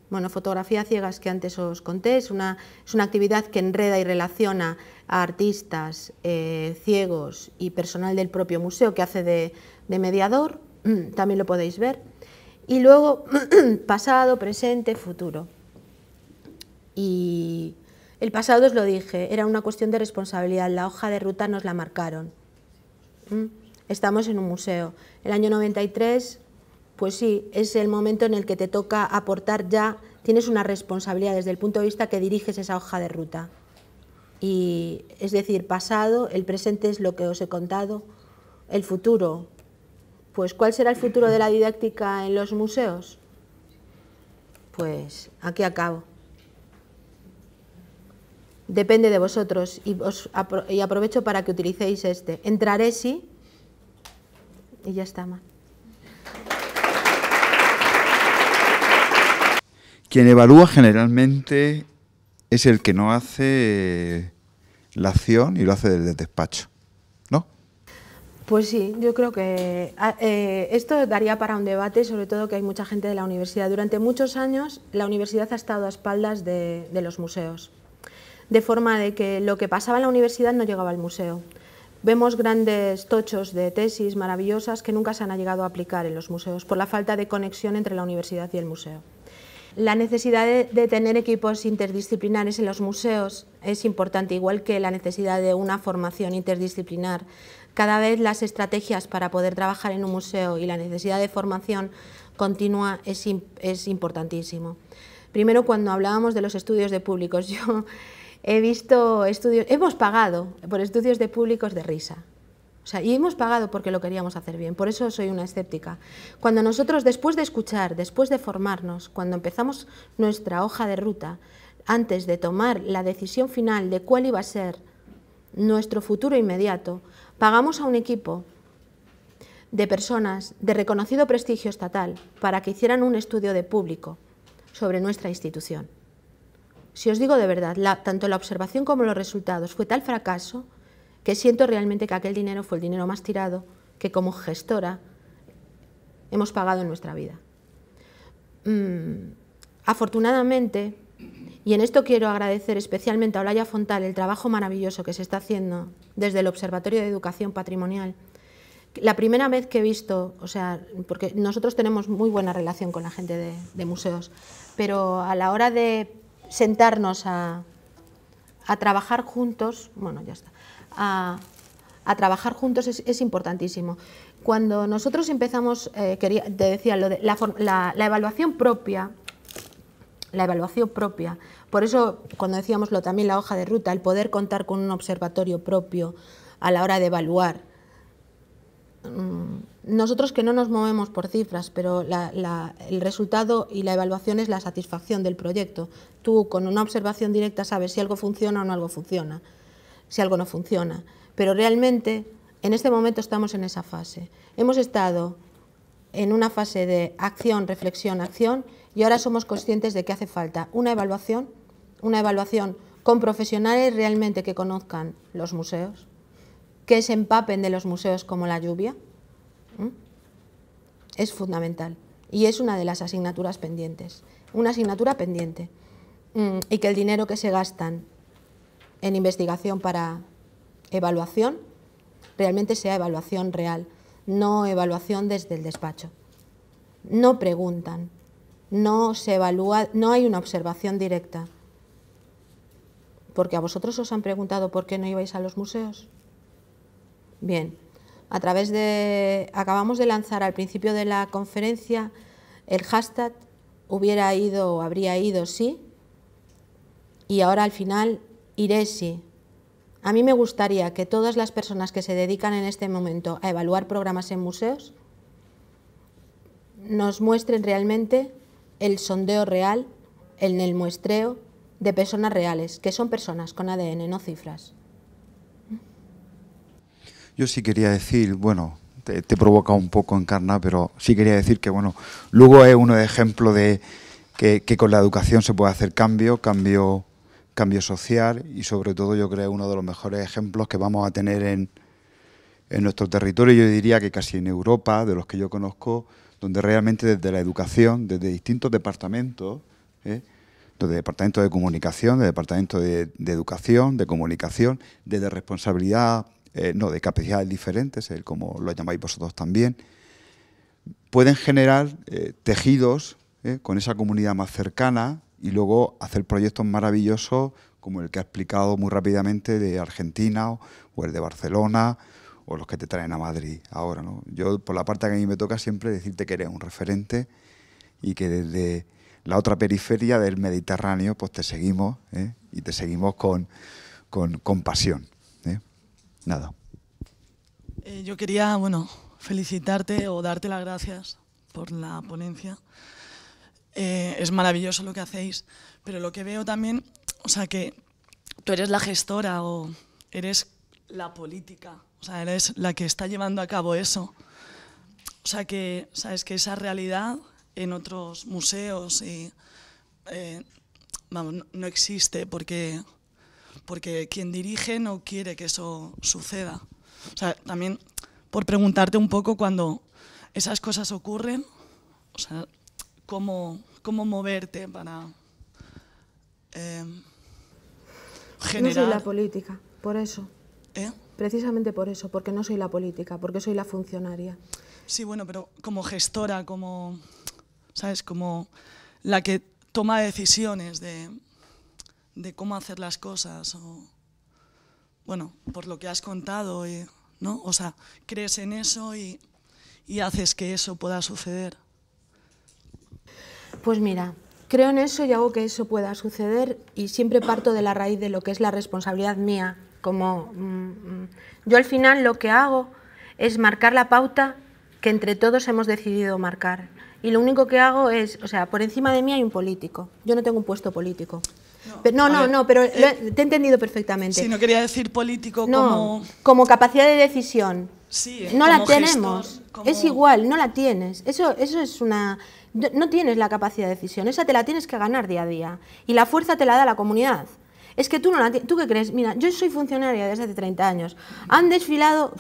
[SPEAKER 1] Bueno, fotografía ciegas que antes os conté, es una, actividad que enreda y relaciona a artistas, eh, ciegos y personal del propio museo que hace de mediador, también lo podéis ver. Y luego pasado, presente, futuro. Y el pasado os lo dije, era una cuestión de responsabilidad, la hoja de ruta nos la marcaron. ¿Mm? Estamos en un museo. El año 93, pues sí, es el momento en el que te toca aportar ya, tienes una responsabilidad desde el punto de vista que diriges esa hoja de ruta. Y es decir, pasado, el presente es lo que os he contado, el futuro, pues, ¿cuál será el futuro de la didáctica en los museos? Pues, aquí acabo. Depende de vosotros y, aprovecho para que utilicéis este. Entraré, sí, y ya está. mal.
[SPEAKER 2] Quien evalúa generalmente es el que no hace la acción y lo hace desde despacho.
[SPEAKER 1] Pues sí, yo creo que ah, eh, esto daría para un debate, sobre todo que hay mucha gente de la universidad. Durante muchos años la universidad ha estado a espaldas de, los museos, de forma de que lo que pasaba en la universidad no llegaba al museo. Vemos grandes tochos de tesis maravillosas que nunca se han llegado a aplicar en los museos por la falta de conexión entre la universidad y el museo. La necesidad de, de, tener equipos interdisciplinares en los museos es importante, igual que la necesidad de una formación interdisciplinar cada vez las estrategias para poder trabajar en un museo y la necesidad de formación continua es, importantísimo. Primero, cuando hablábamos de los estudios de públicos, yo he visto estudios, hemos pagado por estudios de públicos de risa. O sea, y hemos pagado porque lo queríamos hacer bien, por eso soy una escéptica. Cuando nosotros, después de escuchar, después de formarnos, cuando empezamos nuestra hoja de ruta, antes de tomar la decisión final de cuál iba a ser nuestro futuro inmediato, Pagamos a un equipo de personas de reconocido prestigio estatal para que hicieran un estudio de público sobre nuestra institución. Si os digo de verdad, tanto la observación como los resultados fue tal fracaso que siento realmente que aquel dinero fue el dinero más tirado que como gestora hemos pagado en nuestra vida.
[SPEAKER 3] Mm,
[SPEAKER 1] afortunadamente, y en esto quiero agradecer especialmente a Olaya Fontal el trabajo maravilloso que se está haciendo desde el Observatorio de Educación Patrimonial. La primera vez que he visto, o sea, porque nosotros tenemos muy buena relación con la gente de, museos, pero a la hora de sentarnos a, trabajar juntos, bueno, ya está, a, trabajar juntos es, importantísimo. Cuando nosotros empezamos, eh, quería, te decía, la evaluación propia la evaluación propia. Por eso, cuando decíamos también la hoja de ruta, el poder contar con un observatorio propio a la hora de evaluar. Mm, nosotros que no nos movemos por cifras, pero el resultado y la evaluación es la satisfacción del proyecto. Tú con una observación directa sabes si algo funciona o no algo funciona, si algo no funciona. Pero realmente en este momento estamos en esa fase. Hemos estado en una fase de acción, reflexión, acción, y ahora somos conscientes de que hace falta una evaluación, una evaluación con profesionales realmente que conozcan los museos, que se empapen de los museos como la lluvia, es fundamental y es una de las asignaturas pendientes, una asignatura pendiente, y que el dinero que se gastan en investigación para evaluación realmente sea evaluación real no evaluación desde el despacho. No preguntan, no se evalúa, no hay una observación directa. Porque a vosotros os han preguntado por qué no ibais a los museos. Bien, a través de acabamos de lanzar al principio de la conferencia el hashtag hubiera ido, habría ido sí, y ahora al final iré sí. A mí me gustaría que todas las personas que se dedican en este momento a evaluar programas en museos nos muestren realmente el sondeo real, en el muestreo de personas reales, que son personas con ADN, no cifras.
[SPEAKER 2] Yo sí quería decir, bueno, te, provoca un poco encarna, pero sí quería decir que, bueno, luego es uno de ejemplo de que con la educación se puede hacer cambio, cambio cambio social y sobre todo yo creo uno de los mejores ejemplos que vamos a tener en, nuestro territorio, yo diría que casi en Europa, de los que yo conozco, donde realmente desde la educación, desde distintos departamentos, ¿eh? desde departamento de comunicación, de departamento de, educación, de comunicación, desde responsabilidad, eh, no, de capacidades diferentes, eh, como lo llamáis vosotros también, pueden generar tejidos con esa comunidad más cercana, y luego hacer proyectos maravillosos como el que ha explicado muy rápidamente de Argentina o, el de Barcelona o los que te traen a Madrid ahora. ¿no? Yo, por la parte que a mí me toca, siempre decirte que eres un referente y que desde la otra periferia del Mediterráneo, pues te seguimos ¿eh? y te seguimos con, con, pasión. ¿eh? Nada.
[SPEAKER 3] Eh, yo quería, bueno, felicitarte o darte las gracias por la ponencia. Eh, es maravilloso lo que hacéis, pero lo que veo también, o sea, que tú eres la gestora o eres la política, o sea, eres la que está llevando a cabo eso. O sea, que, sabes que esa realidad en otros museos eh, no existe porque, porque quien dirige no quiere que eso suceda. O sea, también por preguntarte un poco cuando esas cosas ocurren, o sea, cómo, cómo moverte para
[SPEAKER 1] generar... Eh, no soy la política, por eso. ¿Eh? Precisamente por eso, porque no soy la política, porque soy la funcionaria.
[SPEAKER 3] Sí, bueno, pero como gestora, como, ¿sabes? Como la que toma decisiones de, cómo hacer las cosas o bueno, por lo que has contado, ¿no? O sea, crees en eso y haces que eso pueda suceder.
[SPEAKER 1] Pues mira, creo en eso y hago que eso pueda suceder y siempre parto de la raíz de lo que es la responsabilidad mía. Como mm, mm, yo al final lo que hago es marcar la pauta que entre todos hemos decidido marcar. Y lo único que hago es, o sea, por encima de mí hay un político. Yo no tengo un puesto político. No, no, no, pero eh, te he entendido perfectamente. Si no
[SPEAKER 3] quería decir político no,
[SPEAKER 1] como... capacidad de decisión.
[SPEAKER 3] Sí, no la tenemos. Es
[SPEAKER 1] igual, no la tienes. Eso, eso es una no tienes la capacidad de decisión, esa te la tienes que ganar día a día. Y la fuerza te la da la comunidad. Es que tú no la ¿Tú qué crees? Mira, yo soy funcionaria desde hace 30 años. Han desfilado...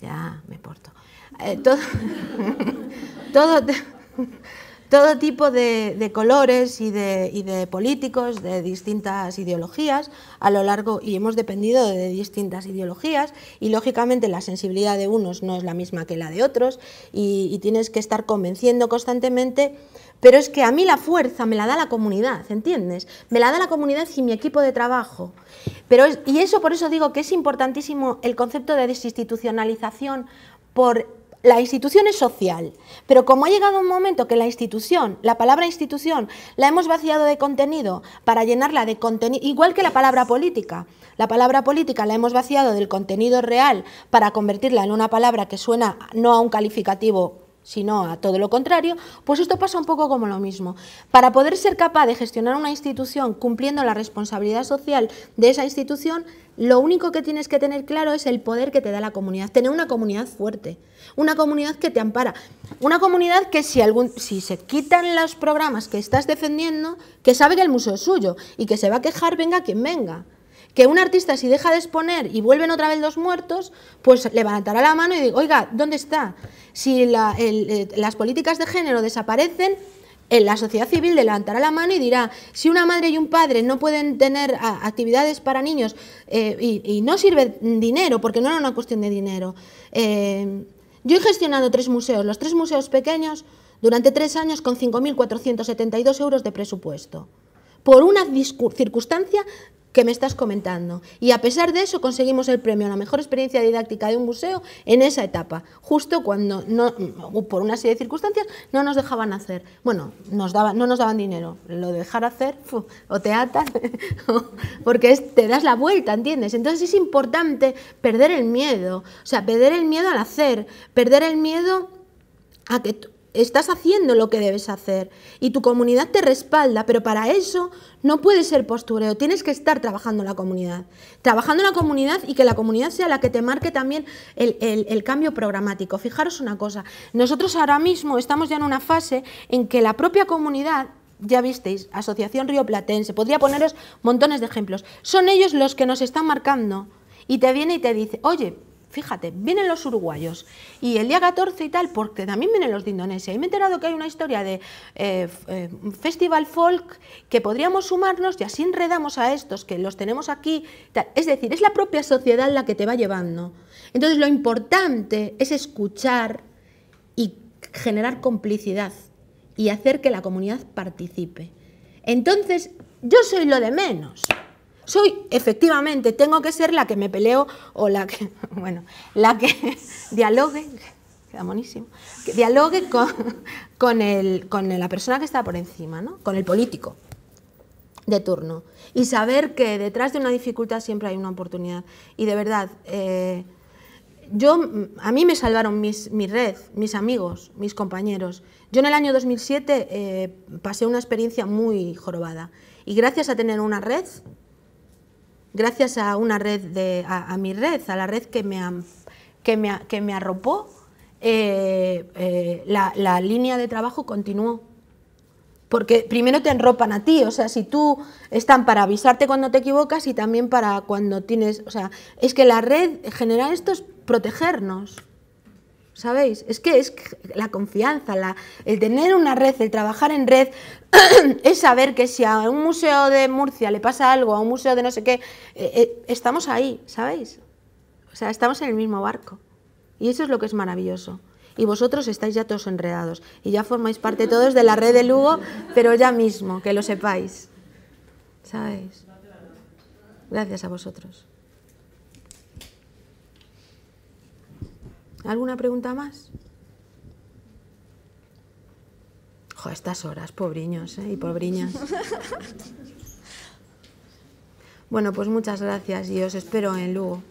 [SPEAKER 1] Ya, me porto. Eh, todo... todo todo tipo de, colores y de, políticos de distintas ideologías a lo largo y hemos dependido de distintas ideologías y lógicamente la sensibilidad de unos no es la misma que la de otros y, tienes que estar convenciendo constantemente pero es que a mí la fuerza me la da la comunidad, ¿entiendes? Me la da la comunidad y mi equipo de trabajo. Pero y eso por eso digo que es importantísimo el concepto de desinstitucionalización por la institución es social, pero como ha llegado un momento que la institución, la palabra institución, la hemos vaciado de contenido para llenarla de contenido, igual que la palabra política, la palabra política la hemos vaciado del contenido real para convertirla en una palabra que suena no a un calificativo sino a todo lo contrario, pues esto pasa un poco como lo mismo. Para poder ser capaz de gestionar una institución cumpliendo la responsabilidad social de esa institución, lo único que tienes que tener claro es el poder que te da la comunidad, tener una comunidad fuerte, una comunidad que te ampara, una comunidad que si, algún, si se quitan los programas que estás defendiendo, que sabe que el museo es suyo y que se va a quejar venga quien venga. Que un artista si deja de exponer y vuelven otra vez los muertos, pues levantará la mano y diga, oiga, ¿dónde está? Si eh, las políticas de género desaparecen, eh, la sociedad civil levantará la mano y dirá, si una madre y un padre no pueden tener actividades para niños eh, y, no sirve dinero, porque no era una cuestión de dinero. yo he gestionado tres museos, los tres museos pequeños, durante tres años con 5.472 euros de presupuesto, por una circunstancia que me estás comentando. Y a pesar de eso conseguimos el premio a la mejor experiencia didáctica de un museo en esa etapa, justo cuando no, mm, por una serie de circunstancias no nos dejaban hacer. Bueno, nos daban, no nos daban dinero. Lo de dejar hacer, o te atas, porque te das la vuelta, ¿entiendes? Entonces es importante perder el miedo, o sea, perder el miedo al hacer, perder el miedo a que estás haciendo lo que debes hacer y tu comunidad te respalda, pero para eso no puede ser postureo, tienes que estar trabajando en la comunidad, trabajando en la comunidad y que la comunidad sea la que te marque también el, el cambio programático. Fijaros una cosa, nosotros ahora mismo estamos ya en una fase en que la propia comunidad ya visteis, Asociación Río Platense, podría poneros montones de ejemplos. Son ellos los que nos están marcando y te viene y te dice, oye, fíjate, vienen los uruguayos y el día 14 y tal, porque también vienen los de Indonesia. Y me he enterado que hay una historia de eh, eh, festival folk que podríamos sumarnos y así enredamos a estos que los tenemos aquí. Es decir, es la propia sociedad la que te va llevando. Entonces lo importante es escuchar y generar complicidad y hacer que la comunidad participe. Entonces, yo soy lo de menos. Soy, efectivamente, tengo que ser la que me peleo o la que, bueno, la que dialogue, queda monísimo, que dialogue con, la persona que está por encima, con el político de turno. Y saber que detrás de una dificultad siempre hay una oportunidad. Y de verdad, eh, yo, a mí me salvaron mi red, mis amigos, mis compañeros. Yo en el año 2007 eh, pasé una experiencia muy jorobada. Y gracias a tener una red, gracias a una red, de, a, mi red, a la red que me, que me, que me arropó, eh, eh, la, la, línea de trabajo continuó. Porque primero te enropan a ti, o sea, si tú están para avisarte cuando te equivocas y también para cuando tienes, o sea, es que la red en general esto es protegernos. ¿sabéis? Es que es la confianza, la, el tener una red, el trabajar en red, es saber que si a un museo de Murcia le pasa algo, a un museo de no sé qué, eh, eh, estamos ahí, ¿sabéis? O sea, estamos en el mismo barco. Y eso es lo que es maravilloso. Y vosotros estáis ya todos enredados y ya formáis parte todos de la red de Lugo, pero ya mismo, que lo sepáis. ¿Sabéis? Gracias a vosotros. ¿Alguna pregunta más? Jo, estas horas, pobriños ¿eh? y pobriñas. Bueno, pues muchas gracias y os espero en Lugo.